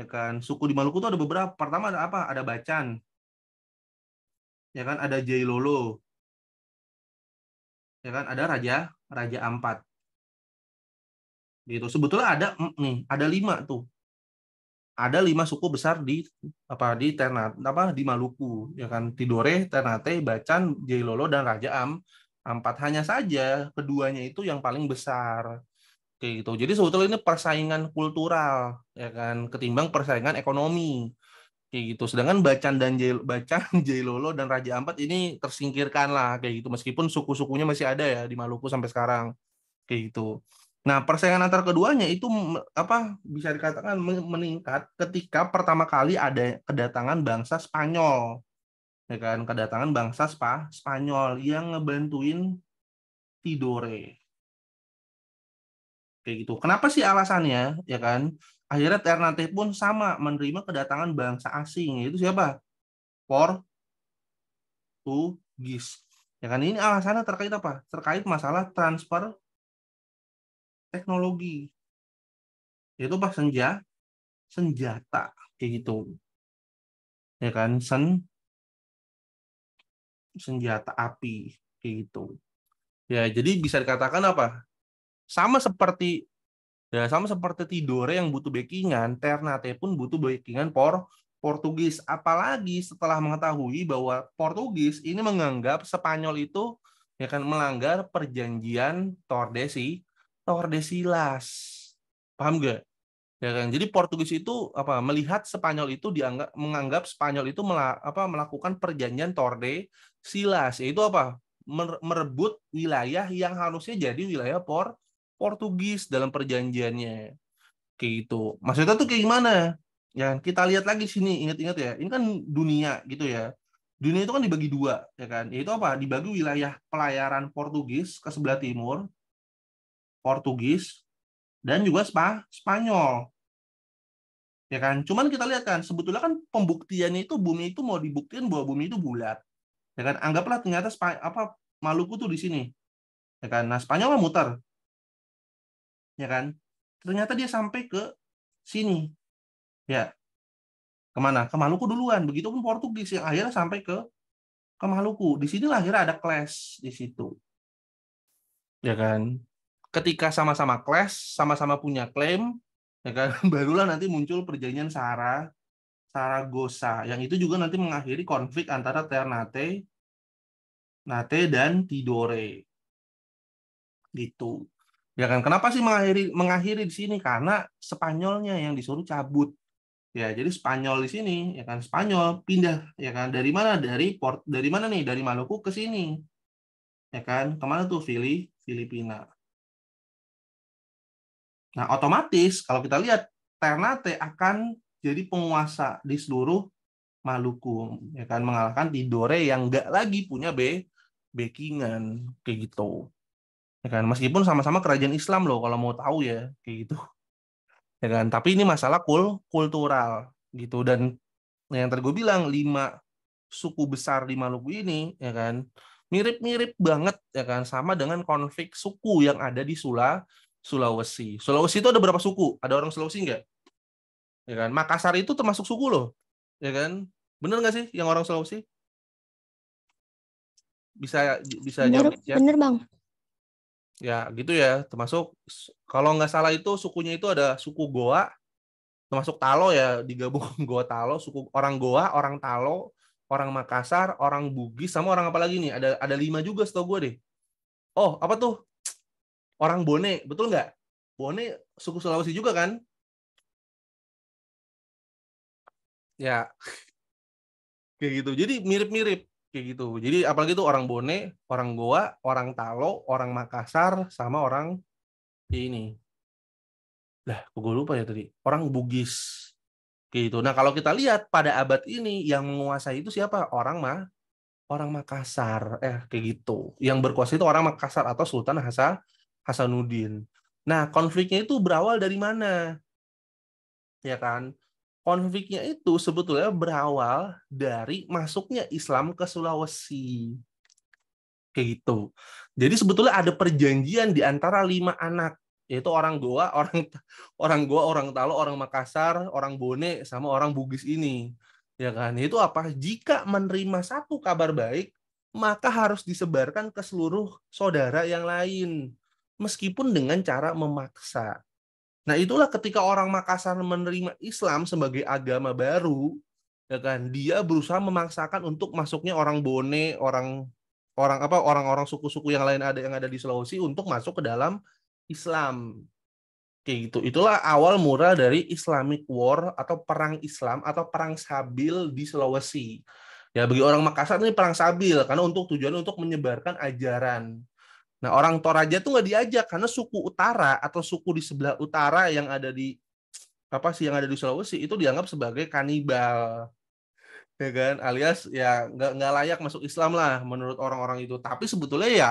S2: ya kan suku di Maluku itu ada beberapa pertama ada apa ada Bacan ya kan ada Jailolo ya kan ada Raja Raja Ampat gitu sebetulnya ada nih ada lima tuh ada lima suku besar di apa di Ternate apa di Maluku ya kan Tidore, Ternate, Bacan, Jailolo dan Raja Am empat hanya saja keduanya itu yang paling besar kayak gitu jadi sebetulnya ini persaingan kultural ya kan ketimbang persaingan ekonomi kayak gitu sedangkan Bacan dan Jail, Bacan Jailolo dan Raja Ampat ini tersingkirkan lah kayak gitu meskipun suku-sukunya masih ada ya di Maluku sampai sekarang kayak gitu Nah, persaingan antar keduanya itu apa bisa dikatakan meningkat ketika pertama kali ada kedatangan bangsa Spanyol. Ya kan, kedatangan bangsa Spa, Spanyol yang ngebantuin Tidore. Kayak gitu. Kenapa sih alasannya, ya kan? Akhirnya Ternate pun sama menerima kedatangan bangsa asing, itu siapa? Por, Portugis. Ya kan ini alasannya terkait apa? Terkait masalah transfer teknologi
S1: yaitu apa senja senjata kayak gitu
S2: ya kan sen senjata api kayak gitu ya jadi bisa dikatakan apa sama seperti ya sama seperti Tidore yang butuh backingan Ternate pun butuh backingan por Portugis. Apalagi setelah mengetahui bahwa Portugis ini menganggap Spanyol itu ya kan melanggar perjanjian Tordesillas Tordesilas. Paham gak? Ya kan? Jadi Portugis itu apa melihat Spanyol itu dianggap menganggap Spanyol itu mela, apa melakukan perjanjian Torde Silas yaitu apa? merebut wilayah yang harusnya jadi wilayah Por Portugis dalam perjanjiannya. Kayak gitu. Maksudnya tuh kayak gimana? Ya, kita lihat lagi sini, ingat-ingat ya. Ini kan dunia gitu ya. Dunia itu kan dibagi dua, ya kan? Yaitu apa? Dibagi wilayah pelayaran Portugis ke sebelah timur Portugis, dan juga Spa Spanyol. Ya kan? Cuman kita lihat kan, sebetulnya kan pembuktiannya itu bumi itu mau dibuktikan bahwa bumi itu bulat. Ya kan? Anggaplah ternyata Spa apa Maluku tuh di sini. Ya kan? Nah, Spanyol mah muter. Ya kan? Ternyata dia sampai ke sini. Ya. Kemana? Ke Maluku duluan. Begitupun Portugis yang akhirnya sampai ke ke Maluku. Di sini akhirnya ada clash di situ. Ya kan? ketika sama-sama clash, sama-sama punya klaim, ya kan, barulah nanti muncul perjanjian sarah Saragosa, yang itu juga nanti mengakhiri konflik antara Ternate, Nate dan Tidore. Gitu. Ya kan, kenapa sih mengakhiri mengakhiri di sini? Karena Spanyolnya yang disuruh cabut. Ya, jadi Spanyol di sini, ya kan Spanyol pindah, ya kan dari mana? Dari port dari mana nih? Dari Maluku ke sini. Ya kan? Kemana tuh? Fili, Filipina Nah, otomatis kalau kita lihat Ternate akan jadi penguasa di seluruh Maluku, ya kan mengalahkan Tidore yang nggak lagi punya B backingan kayak gitu. Ya kan, meskipun sama-sama kerajaan Islam loh kalau mau tahu ya kayak gitu. Ya kan, tapi ini masalah kul kultural gitu dan yang tadi gue bilang lima suku besar di Maluku ini ya kan mirip-mirip banget ya kan sama dengan konflik suku yang ada di Sula Sulawesi. Sulawesi itu ada berapa suku? Ada orang Sulawesi nggak? Ya kan? Makassar itu termasuk suku loh. Ya kan? Bener nggak sih yang orang Sulawesi? Bisa bisa bener, jawab ya? Bener bang. Ya gitu ya. Termasuk kalau nggak salah itu sukunya itu ada suku Goa, termasuk Talo ya digabung Goa Talo, suku orang Goa, orang Talo, orang Makassar, orang Bugis, sama orang apa lagi nih? Ada ada lima juga setahu gue deh. Oh, apa tuh? orang Bone, betul nggak? Bone suku
S1: Sulawesi juga kan? Ya,
S2: kayak gitu. Jadi mirip-mirip kayak gitu. Jadi apalagi itu orang Bone, orang Goa, orang Talo, orang Makassar, sama orang ini. Lah, gue lupa ya tadi. Orang Bugis kayak gitu. Nah kalau kita lihat pada abad ini yang menguasai itu siapa? Orang mah orang Makassar, eh kayak gitu. Yang berkuasa itu orang Makassar atau Sultan Hasa Hasanuddin. Nah, konfliknya itu berawal dari mana? Ya kan? Konfliknya itu sebetulnya berawal dari masuknya Islam ke Sulawesi. Kayak gitu. Jadi sebetulnya ada perjanjian di antara lima anak, yaitu orang Goa, orang orang Goa, orang Talo, orang Makassar, orang Bone, sama orang Bugis ini. Ya kan? Itu apa? Jika menerima satu kabar baik, maka harus disebarkan ke seluruh saudara yang lain meskipun dengan cara memaksa. Nah, itulah ketika orang Makassar menerima Islam sebagai agama baru, ya kan? Dia berusaha memaksakan untuk masuknya orang Bone, orang orang apa orang-orang suku-suku yang lain ada yang ada di Sulawesi untuk masuk ke dalam Islam. Kayak gitu. Itulah awal mula dari Islamic War atau perang Islam atau perang Sabil di Sulawesi. Ya bagi orang Makassar ini perang Sabil karena untuk tujuan untuk menyebarkan ajaran Nah, orang Toraja tuh nggak diajak karena suku utara atau suku di sebelah utara yang ada di apa sih yang ada di Sulawesi itu dianggap sebagai kanibal. Ya kan? Alias ya nggak nggak layak masuk Islam lah menurut orang-orang itu. Tapi sebetulnya ya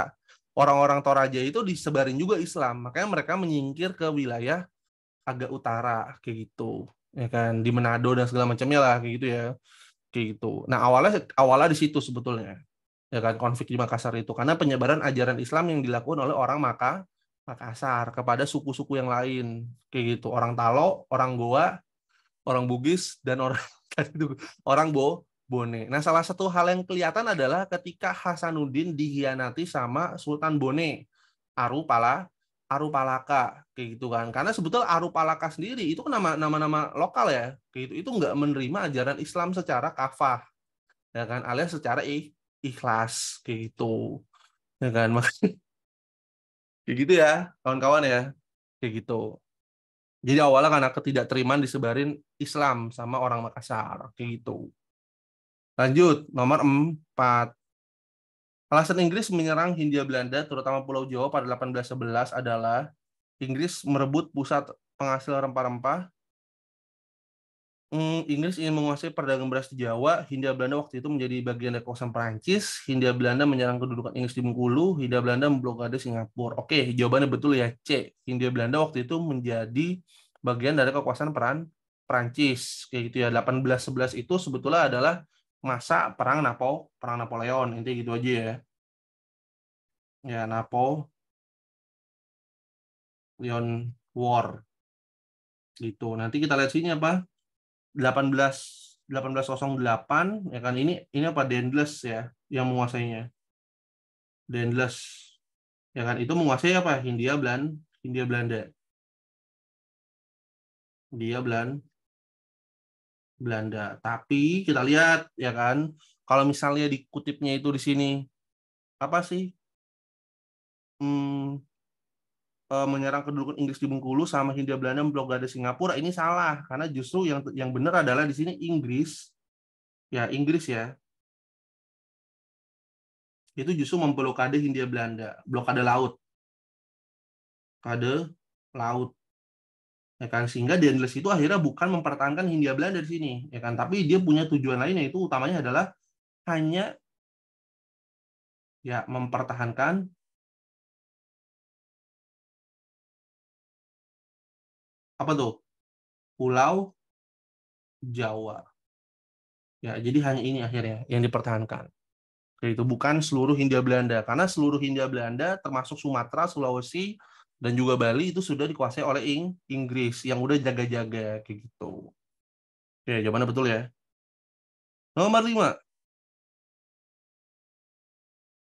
S2: orang-orang Toraja itu disebarin juga Islam. Makanya mereka menyingkir ke wilayah agak utara kayak gitu. Ya kan di Manado dan segala macamnya lah kayak gitu ya. Kayak gitu. Nah, awalnya awalnya di situ sebetulnya ya kan konflik di Makassar itu karena penyebaran ajaran Islam yang dilakukan oleh orang Maka Makassar kepada suku-suku yang lain kayak gitu orang Talo orang Goa orang Bugis dan orang orang Bo Bone. Nah, salah satu hal yang kelihatan adalah ketika Hasanuddin dihianati sama Sultan Bone, Arupala, Arupalaka, kayak gitu kan. Karena sebetulnya Arupalaka sendiri itu nama nama-nama lokal ya, kayak gitu. Itu nggak menerima ajaran Islam secara kafah, ya kan, alias secara ikhlas kayak gitu ya kan mas, kayak gitu ya kawan-kawan ya kayak gitu jadi awalnya karena ketidakterimaan disebarin Islam sama orang Makassar kayak gitu lanjut nomor empat, Alasan Inggris menyerang Hindia Belanda, terutama Pulau Jawa pada 1811 adalah Inggris merebut pusat penghasil rempah-rempah Hmm, Inggris ingin menguasai perdagangan beras di Jawa, Hindia Belanda waktu itu menjadi bagian dari kawasan Perancis, Hindia Belanda menyerang kedudukan Inggris di Bengkulu, Hindia Belanda memblokade Singapura. Oke, jawabannya betul ya C. Hindia Belanda waktu itu menjadi bagian dari kekuasaan peran Perancis. Kayak gitu ya. 1811 itu sebetulnya adalah masa perang Napo, perang Napoleon. Intinya gitu aja ya.
S1: Ya, Napo Leon War.
S2: Gitu. Nanti kita lihat sini apa? 18 1808 ya kan ini ini apa Dendles ya yang menguasainya. Dendles ya kan itu menguasai apa Hindia Belan Hindia Belanda. Dia Belan Belanda. Tapi kita lihat ya kan kalau misalnya dikutipnya itu di sini apa sih? Hmm, Eh, menyerang kedudukan Inggris di Bengkulu sama Hindia Belanda memblokade Singapura ini salah karena justru yang yang benar adalah di sini Inggris ya Inggris ya itu justru memblokade Hindia Belanda blokade laut kade laut ya kan sehingga Dendles itu akhirnya bukan mempertahankan Hindia Belanda di sini ya kan tapi dia punya tujuan lain yaitu utamanya adalah hanya ya mempertahankan apa tuh? Pulau Jawa. Ya, jadi hanya ini akhirnya yang dipertahankan. Yaitu bukan seluruh Hindia Belanda karena seluruh Hindia Belanda termasuk Sumatera, Sulawesi dan juga Bali itu sudah dikuasai oleh Ing Inggris yang udah jaga-jaga kayak gitu. ya jawabannya betul ya. Nomor 5.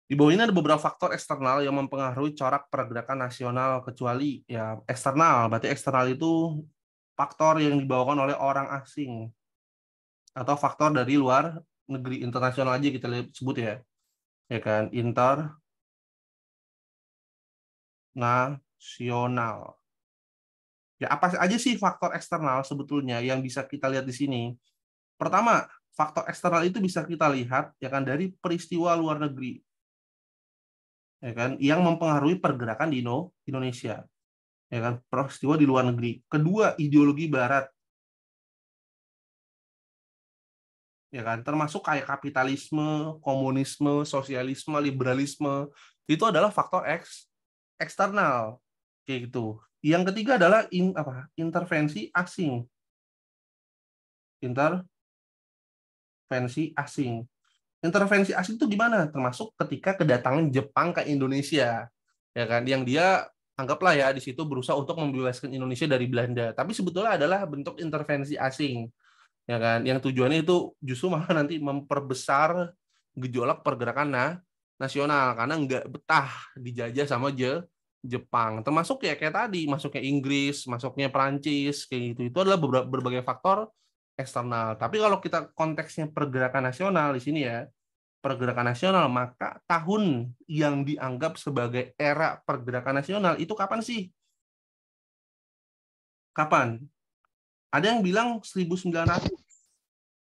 S2: Di bawah ini ada beberapa faktor eksternal yang mempengaruhi corak pergerakan nasional kecuali ya eksternal. Berarti eksternal itu faktor yang dibawakan oleh orang asing atau faktor dari luar negeri internasional aja kita sebut ya. Ya kan, inter nasional. Ya apa aja sih faktor eksternal sebetulnya yang bisa kita lihat di sini? Pertama, faktor eksternal itu bisa kita lihat ya kan dari peristiwa luar negeri ya kan yang mempengaruhi pergerakan di Indonesia ya kan peristiwa di luar negeri kedua ideologi barat ya kan termasuk kayak kapitalisme komunisme sosialisme liberalisme itu adalah faktor eks eksternal kayak gitu yang ketiga adalah in, apa intervensi asing intervensi asing intervensi asing itu gimana? Termasuk ketika kedatangan Jepang ke Indonesia, ya kan? Yang dia anggaplah ya di situ berusaha untuk membebaskan Indonesia dari Belanda, tapi sebetulnya adalah bentuk intervensi asing, ya kan? Yang tujuannya itu justru malah nanti memperbesar gejolak pergerakan nah, nasional karena nggak betah dijajah sama Je Jepang, termasuk ya kayak tadi masuknya Inggris, masuknya Perancis, kayak gitu itu adalah berbagai faktor eksternal. Tapi kalau kita konteksnya pergerakan nasional di sini ya, pergerakan nasional, maka tahun yang dianggap sebagai era pergerakan nasional itu kapan sih? Kapan? Ada yang bilang 1900.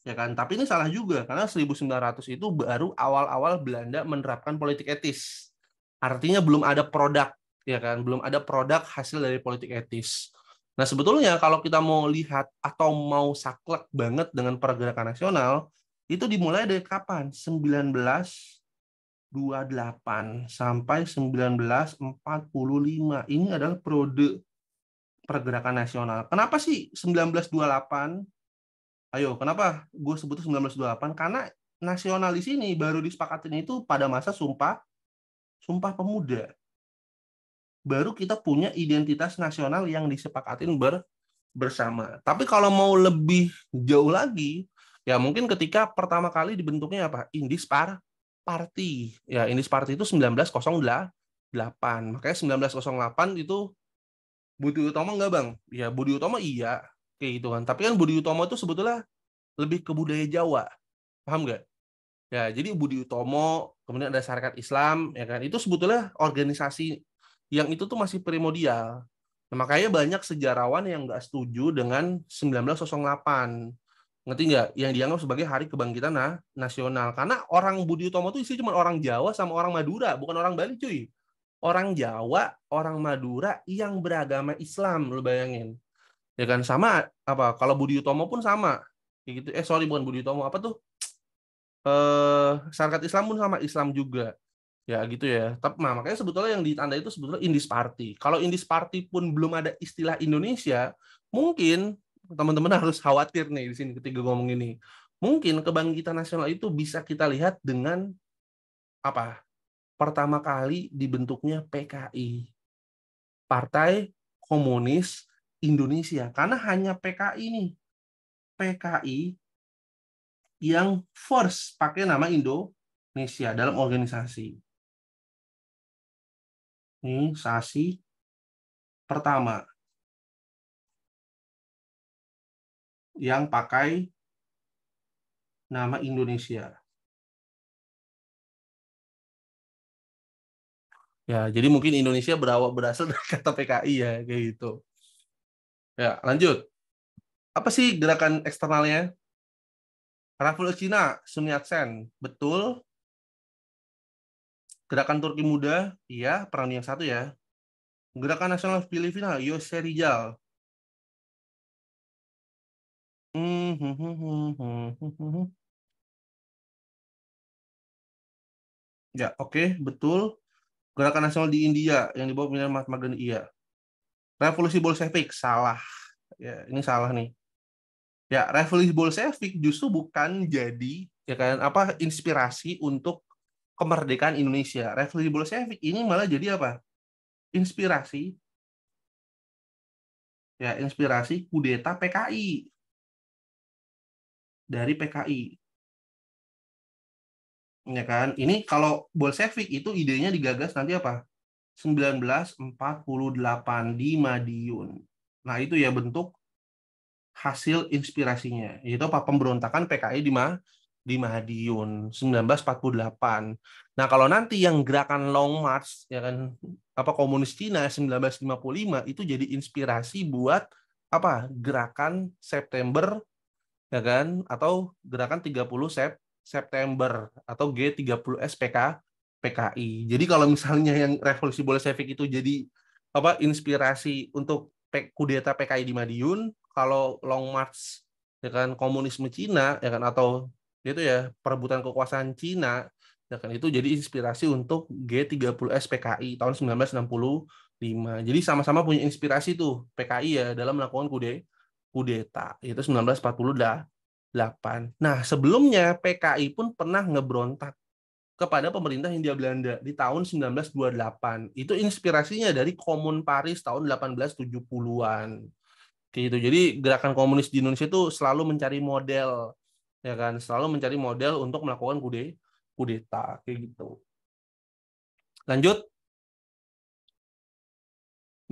S2: Ya kan? Tapi ini salah juga karena 1900 itu baru awal-awal Belanda menerapkan politik etis. Artinya belum ada produk, ya kan? Belum ada produk hasil dari politik etis Nah, sebetulnya kalau kita mau lihat atau mau saklek banget dengan pergerakan nasional, itu dimulai dari kapan? 1928 sampai 1945. Ini adalah periode pergerakan nasional. Kenapa sih 1928? Ayo, kenapa gue sebut 1928? Karena nasionalis ini baru disepakatin itu pada masa sumpah Sumpah Pemuda baru kita punya identitas nasional yang disepakatin ber, bersama. Tapi kalau mau lebih jauh lagi, ya mungkin ketika pertama kali dibentuknya apa? Indis Par Party. Ya, Indis Party itu 1908. Makanya 1908 itu Budi Utomo enggak, Bang? Ya, Budi Utomo iya, kayak gitu kan. Tapi kan Budi Utomo itu sebetulnya lebih ke budaya Jawa. Paham nggak? Ya, jadi Budi Utomo, kemudian ada Syarikat Islam, ya kan? Itu sebetulnya organisasi yang itu tuh masih primordial. Nah, makanya banyak sejarawan yang nggak setuju dengan 1908. Ngerti nggak? Yang dianggap sebagai hari kebangkitan nah, nasional. Karena orang Budi Utomo itu isinya cuma orang Jawa sama orang Madura, bukan orang Bali cuy. Orang Jawa, orang Madura yang beragama Islam, lu bayangin. Ya kan sama apa kalau Budi Utomo pun sama. Kayak gitu. Eh sorry bukan Budi Utomo, apa tuh? Eh syarikat Islam pun sama Islam juga. Ya gitu ya. Tapi nah, makanya sebetulnya yang ditanda itu sebetulnya Indis Party. Kalau Indis Party pun belum ada istilah Indonesia, mungkin teman-teman harus khawatir nih di sini ketika ngomong ini. Mungkin kebangkitan nasional itu bisa kita lihat dengan apa? Pertama kali dibentuknya PKI. Partai Komunis Indonesia karena hanya PKI ini PKI yang first pakai nama Indonesia dalam organisasi.
S1: Ini sasi pertama. Yang pakai nama Indonesia.
S2: Ya, jadi mungkin Indonesia berawal berasal dari kata PKI ya, kayak gitu. Ya, lanjut. Apa sih gerakan eksternalnya? Revolusi Cina, Sun Yat-sen. Betul, Gerakan Turki Muda, iya, perang yang satu ya. Gerakan Nasional Filipina, Yose Rizal.
S1: Ya, oke, okay, betul.
S2: Gerakan nasional di India yang dibawa pimpinan Mahatma Gandhi, iya. Revolusi Bolshevik, salah. Ya, ini salah nih. Ya, revolusi Bolshevik justru bukan jadi ya kan apa inspirasi untuk kemerdekaan Indonesia. Revolusi Bolshevik ini malah jadi apa? Inspirasi ya
S1: inspirasi kudeta PKI dari PKI.
S2: Ya kan? Ini kalau Bolshevik itu idenya digagas nanti apa? 1948 di Madiun. Nah, itu ya bentuk hasil inspirasinya, yaitu apa pemberontakan PKI di Ma di Madiun 1948. Nah, kalau nanti yang gerakan Long March ya kan apa komunis Cina 1955 itu jadi inspirasi buat apa? gerakan September ya kan atau gerakan 30 Sep September atau G30S PK PKI. Jadi kalau misalnya yang revolusi Bolshevik itu jadi apa inspirasi untuk kudeta PKI di Madiun, kalau Long March ya kan komunisme Cina ya kan atau itu ya perebutan kekuasaan Cina ya kan itu jadi inspirasi untuk G30S PKI tahun 1965 jadi sama-sama punya inspirasi tuh PKI ya dalam melakukan kude kudeta itu 1948 nah sebelumnya PKI pun pernah ngebrontak kepada pemerintah Hindia Belanda di tahun 1928 itu inspirasinya dari Komun Paris tahun 1870-an kayak gitu jadi gerakan komunis di Indonesia itu selalu mencari model ya kan selalu mencari model untuk melakukan kude kudeta kayak gitu lanjut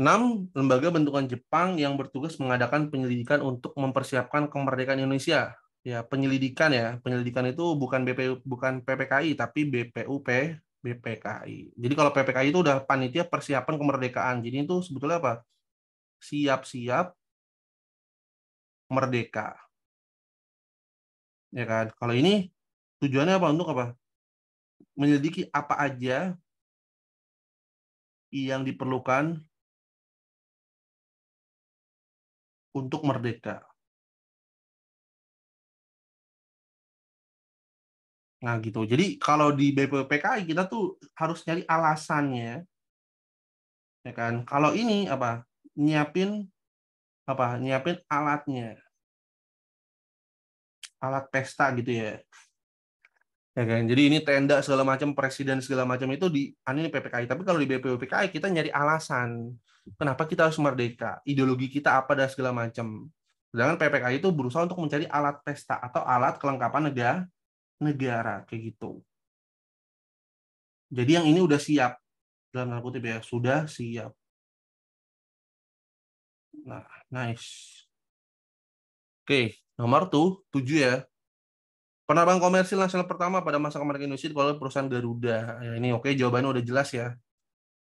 S2: enam Lembaga bentukan Jepang yang bertugas mengadakan penyelidikan untuk mempersiapkan kemerdekaan Indonesia. Ya, penyelidikan ya. Penyelidikan itu bukan BP bukan PPKI tapi BPUP BPKI. Jadi kalau PPKI itu udah panitia persiapan kemerdekaan. Jadi itu sebetulnya apa? Siap-siap
S1: merdeka ya kan kalau ini tujuannya apa untuk apa menyelidiki apa aja yang diperlukan untuk merdeka
S2: Nah gitu. Jadi kalau di BPPKI kita tuh harus nyari alasannya, ya kan? Kalau ini apa? Nyiapin apa? Nyiapin alatnya alat pesta gitu ya ya kan jadi ini tenda segala macam presiden segala macam itu di ah, ini PPKI tapi kalau di BPOPKI kita nyari alasan kenapa kita harus merdeka ideologi kita apa dan segala macam sedangkan PPKI itu berusaha untuk mencari alat pesta atau alat kelengkapan negara negara kayak gitu jadi yang ini udah siap
S1: dalam tanda kutip ya sudah siap nah nice
S2: oke Nomor tuh, tujuh ya. Penerbang komersil nasional pertama pada masa kemerdekaan Indonesia kalau perusahaan Garuda. Ya, ini oke, jawabannya udah jelas ya.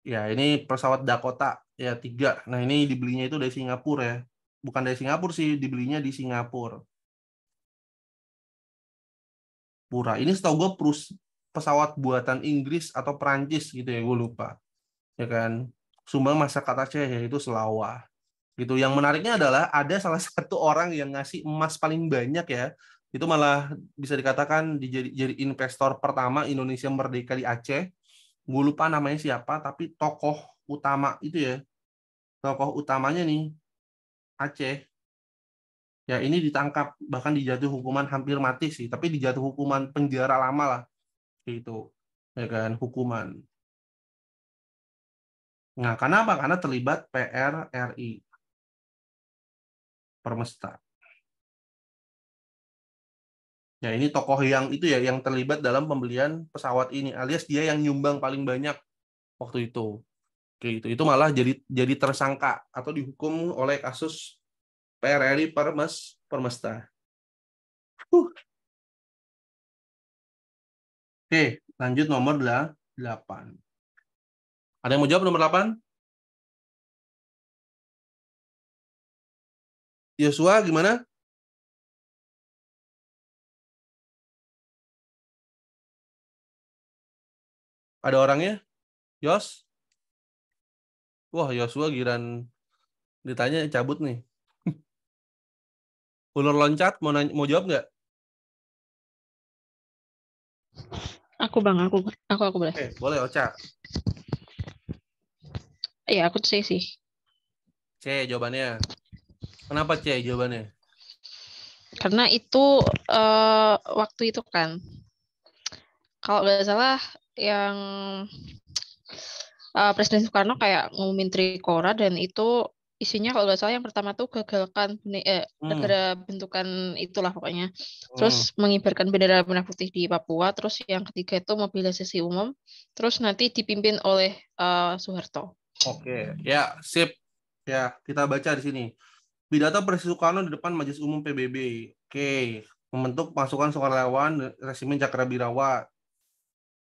S2: Ya, ini pesawat Dakota ya tiga. Nah, ini dibelinya itu dari Singapura ya. Bukan dari Singapura sih, dibelinya di Singapura. Pura. Ini setahu gue perus pesawat buatan Inggris atau Perancis gitu ya, gue lupa. Ya kan? Sumbang masa kata ya yaitu Selawah gitu. Yang menariknya adalah ada salah satu orang yang ngasih emas paling banyak ya. Itu malah bisa dikatakan jadi jadi investor pertama Indonesia merdeka di Aceh. Gue lupa namanya siapa, tapi tokoh utama itu ya. Tokoh utamanya nih Aceh. Ya ini ditangkap bahkan dijatuhi hukuman hampir mati sih, tapi dijatuhi hukuman penjara lama lah. Gitu. Ya kan, hukuman.
S1: Nah, karena apa? Karena terlibat PRRI permesta.
S2: Ya ini tokoh yang itu ya yang terlibat dalam pembelian pesawat ini, alias dia yang nyumbang paling banyak waktu itu. Oke, itu itu malah jadi jadi tersangka atau dihukum oleh kasus PRRI Permes Permesta. Huh.
S1: Oke, lanjut nomor 8. Ada yang mau jawab nomor 8? Yosua gimana? Ada orangnya? Yos? Wah, Yosua giran ditanya cabut nih. Ulur loncat, mau, nanya, mau jawab nggak? Aku bang, aku aku aku boleh. Eh,
S2: boleh Oca. Iya, aku C sih. C jawabannya. Kenapa Cia jawabannya? Karena itu uh, waktu itu kan, kalau nggak salah yang uh, Presiden Soekarno kayak ngumumin Trikora dan itu isinya kalau nggak salah yang pertama tuh gagalkan eh, hmm. negara bentukan itulah pokoknya hmm. terus
S1: hmm. mengibarkan bendera merah
S2: putih di Papua terus yang ketiga itu mobilisasi umum terus nanti dipimpin oleh uh, Soeharto oke okay. ya sip ya kita baca di sini Pidato Presiden Soekarno di depan Majelis Umum PBB. Oke, okay. membentuk pasukan sukarelawan Resimen Cakrabirawa.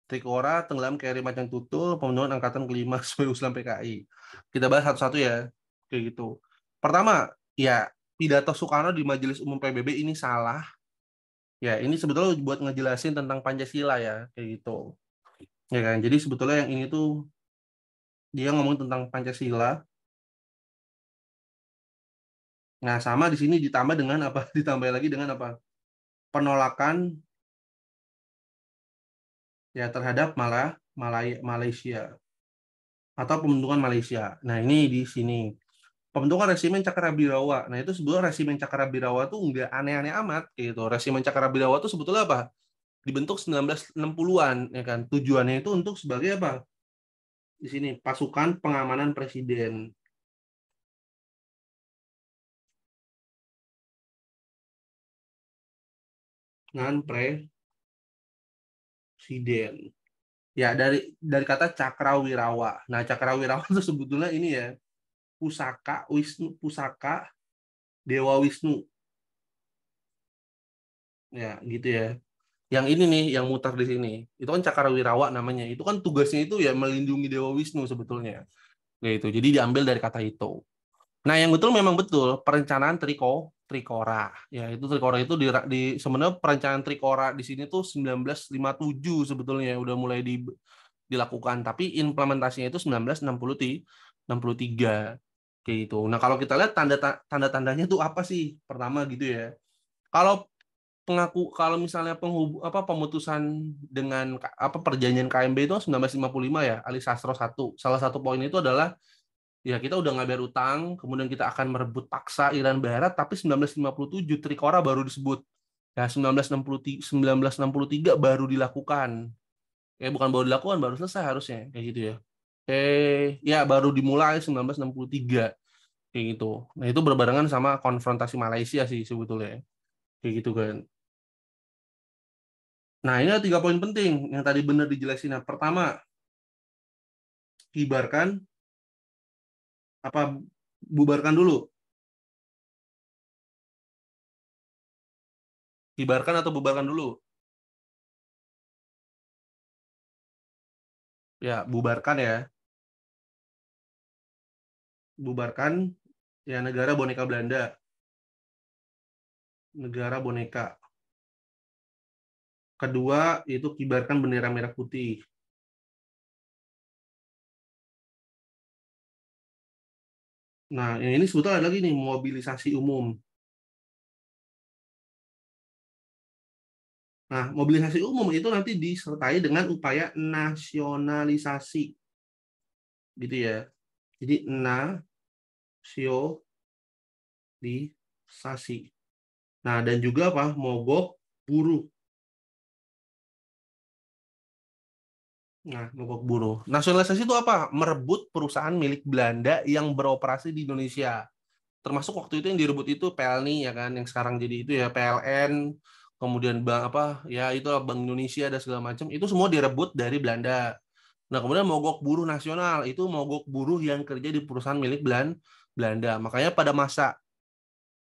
S2: Trikora tenggelam KRI Macan Tutul, pembunuhan angkatan kelima sebagai usulan PKI. Kita bahas satu-satu ya, kayak gitu. Pertama, ya pidato Soekarno di Majelis Umum PBB ini salah. Ya, ini sebetulnya buat ngejelasin tentang Pancasila ya, kayak gitu. Ya kan? Jadi sebetulnya yang ini tuh
S1: dia ngomong tentang Pancasila,
S2: Nah, sama di sini ditambah dengan apa? Ditambah lagi dengan apa? Penolakan ya terhadap malah Malaysia atau pembentukan Malaysia. Nah, ini di sini. Pembentukan resimen Cakrabirawa. Nah, itu sebetulnya resimen Cakrabirawa tuh enggak aneh-aneh amat gitu. Resimen Cakrabirawa itu sebetulnya apa? Dibentuk 1960-an ya kan. Tujuannya itu untuk sebagai apa? Di sini pasukan pengamanan presiden. dengan presiden ya dari dari kata cakrawirawa nah cakrawirawa itu sebetulnya ini ya pusaka Wisnu pusaka dewa Wisnu ya gitu ya yang ini nih yang mutar di sini itu kan cakrawirawa namanya itu kan tugasnya itu ya melindungi dewa Wisnu sebetulnya gitu jadi diambil dari kata itu nah yang betul memang betul perencanaan triko Trikora. Ya, itu Trikora itu di, di sebenarnya perencanaan Trikora di sini tuh 1957 sebetulnya ya, udah mulai di, dilakukan, tapi implementasinya itu 1963 kayak gitu. Nah, kalau kita lihat tanda tanda-tandanya tuh apa sih? Pertama gitu ya. Kalau pengaku kalau misalnya penghubu apa pemutusan dengan apa perjanjian KMB itu 1955 kan ya, Ali Sastro 1. Salah satu poin itu adalah ya kita udah nggak bayar utang, kemudian kita akan merebut paksa Iran Barat, tapi 1957 Trikora baru disebut. Ya, 1963, 1963 baru dilakukan. Ya, bukan baru dilakukan, baru selesai harusnya. Kayak gitu ya. Eh, ya baru dimulai 1963. Kayak gitu. Nah, itu berbarengan sama konfrontasi Malaysia sih sebetulnya. Kayak gitu kan. Nah, ini tiga poin penting yang tadi benar dijelasin. Nah, pertama,
S1: kibarkan apa bubarkan dulu? Kibarkan atau bubarkan dulu? Ya, bubarkan ya. Bubarkan ya negara boneka Belanda. Negara boneka. Kedua itu kibarkan bendera merah putih. Nah, yang ini sebetulnya lagi nih mobilisasi umum. Nah, mobilisasi
S2: umum itu nanti disertai dengan upaya nasionalisasi. Gitu ya. Jadi nasionalisasi.
S1: Nah, dan juga apa? Mogok buruh.
S2: Nah, mogok buruh. Nasionalisasi itu apa? Merebut perusahaan milik Belanda yang beroperasi di Indonesia. Termasuk waktu itu yang direbut itu PLNI ya kan, yang sekarang jadi itu ya PLN, kemudian bank apa ya itu Bank Indonesia dan segala macam itu semua direbut dari Belanda. Nah, kemudian mogok buruh nasional itu mogok buruh yang kerja di perusahaan milik Belan Belanda. Makanya pada masa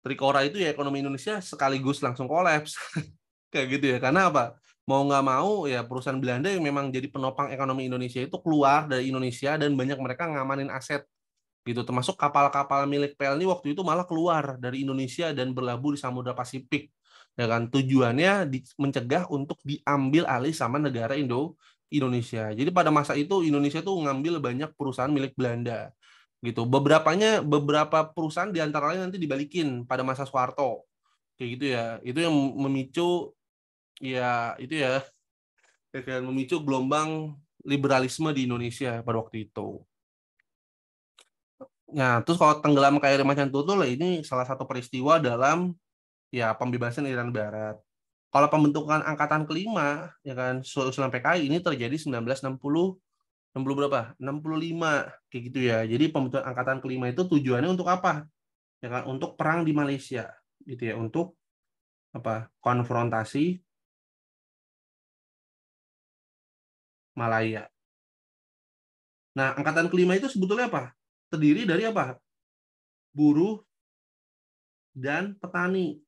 S2: Trikora itu ya ekonomi Indonesia sekaligus langsung kolaps. Kayak gitu ya. Karena apa? mau nggak mau ya perusahaan Belanda yang memang jadi penopang ekonomi Indonesia itu keluar dari Indonesia dan banyak mereka ngamanin aset gitu termasuk kapal-kapal milik PLN waktu itu malah keluar dari Indonesia dan berlabuh di Samudra Pasifik ya kan? tujuannya di, mencegah untuk diambil alih sama negara Indo Indonesia jadi pada masa itu Indonesia tuh ngambil banyak perusahaan milik Belanda gitu beberapanya beberapa perusahaan diantaranya nanti dibalikin pada masa Soeharto kayak gitu ya itu yang memicu ya itu ya akan memicu gelombang liberalisme di Indonesia pada waktu itu. Nah, terus kalau tenggelam kayak KRI Macan Tutul ini salah satu peristiwa dalam ya pembebasan Iran Barat. Kalau pembentukan angkatan kelima ya kan usulan PKI ini terjadi 1960 60 berapa? 65 kayak gitu ya. Jadi pembentukan angkatan kelima itu tujuannya untuk apa? Ya kan untuk perang di Malaysia gitu ya, untuk apa? konfrontasi
S1: Malaya. Nah, angkatan kelima itu sebetulnya apa? Terdiri dari apa? Buruh
S2: dan petani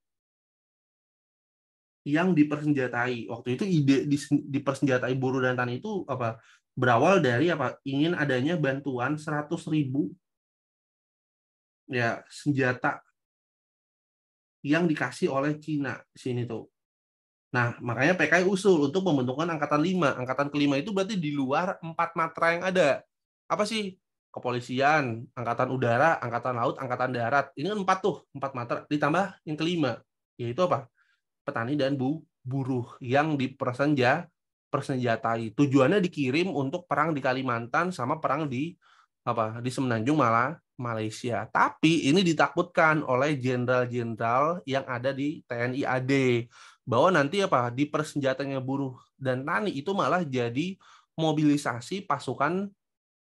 S2: yang dipersenjatai. Waktu itu ide dipersenjatai buruh dan tani itu apa? Berawal dari apa? Ingin adanya bantuan 100.000 ribu ya senjata yang dikasih oleh Cina sini tuh. Nah, makanya PKI usul untuk pembentukan angkatan 5. Angkatan kelima itu berarti di luar empat matra yang ada. Apa sih? Kepolisian, angkatan udara, angkatan laut, angkatan darat. Ini kan empat tuh, empat matra. Ditambah yang kelima, yaitu apa? Petani dan bu, buruh yang dipersenja persenjatai. Tujuannya dikirim untuk perang di Kalimantan sama perang di apa di Semenanjung malah Malaysia. Tapi ini ditakutkan oleh jenderal-jenderal yang ada di TNI AD bahwa nanti apa di persenjatanya buruh dan tani itu malah jadi mobilisasi pasukan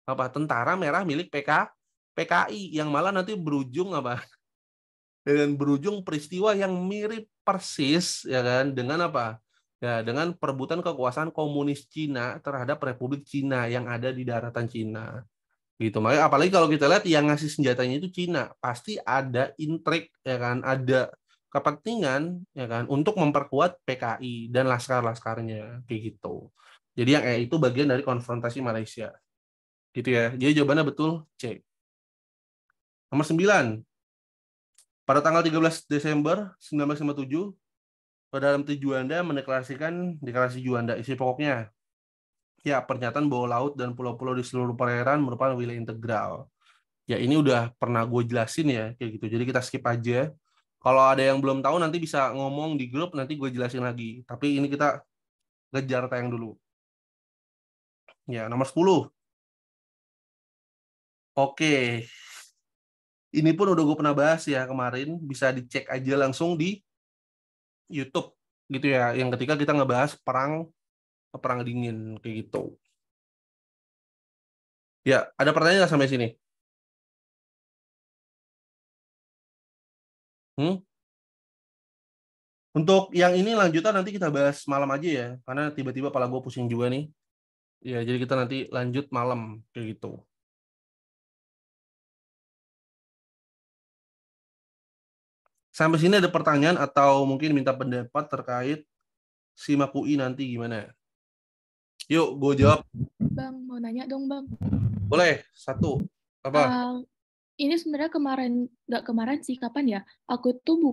S2: apa tentara merah milik PK PKI yang malah nanti berujung apa dengan berujung peristiwa yang mirip persis ya kan dengan apa ya dengan perebutan kekuasaan komunis Cina terhadap Republik Cina yang ada di daratan Cina gitu makanya apalagi kalau kita lihat yang ngasih senjatanya itu Cina pasti ada intrik ya kan ada kepentingan ya kan untuk memperkuat PKI dan laskar-laskarnya kayak gitu. Jadi yang E itu bagian dari konfrontasi Malaysia. Gitu ya. Jadi jawabannya betul C. Nomor 9. Pada tanggal 13 Desember 1957, pada dalam Juanda mendeklarasikan deklarasi Juanda isi pokoknya. Ya, pernyataan bahwa laut dan pulau-pulau di seluruh perairan merupakan wilayah integral. Ya, ini udah pernah gue jelasin ya, kayak gitu. Jadi kita skip aja kalau ada yang belum tahu nanti bisa ngomong di grup nanti gue jelasin lagi. Tapi ini kita kejar tayang dulu. Ya, nomor 10. Oke. Ini pun udah gue pernah bahas ya kemarin, bisa dicek aja langsung di YouTube gitu ya. Yang ketika kita ngebahas perang perang dingin kayak gitu.
S1: Ya, ada pertanyaan nggak sampai sini?
S2: Hmm? Untuk yang ini lanjutan nanti kita bahas malam aja ya, karena tiba-tiba pala gue pusing juga nih. Ya, jadi kita nanti lanjut malam kayak gitu. Sampai sini ada pertanyaan atau mungkin minta pendapat terkait si UI nanti gimana? Yuk, gue jawab.
S1: Bang, mau nanya dong, Bang.
S2: Boleh, satu. Apa?
S1: Uh, ini sebenarnya kemarin nggak kemarin sih kapan ya aku tuh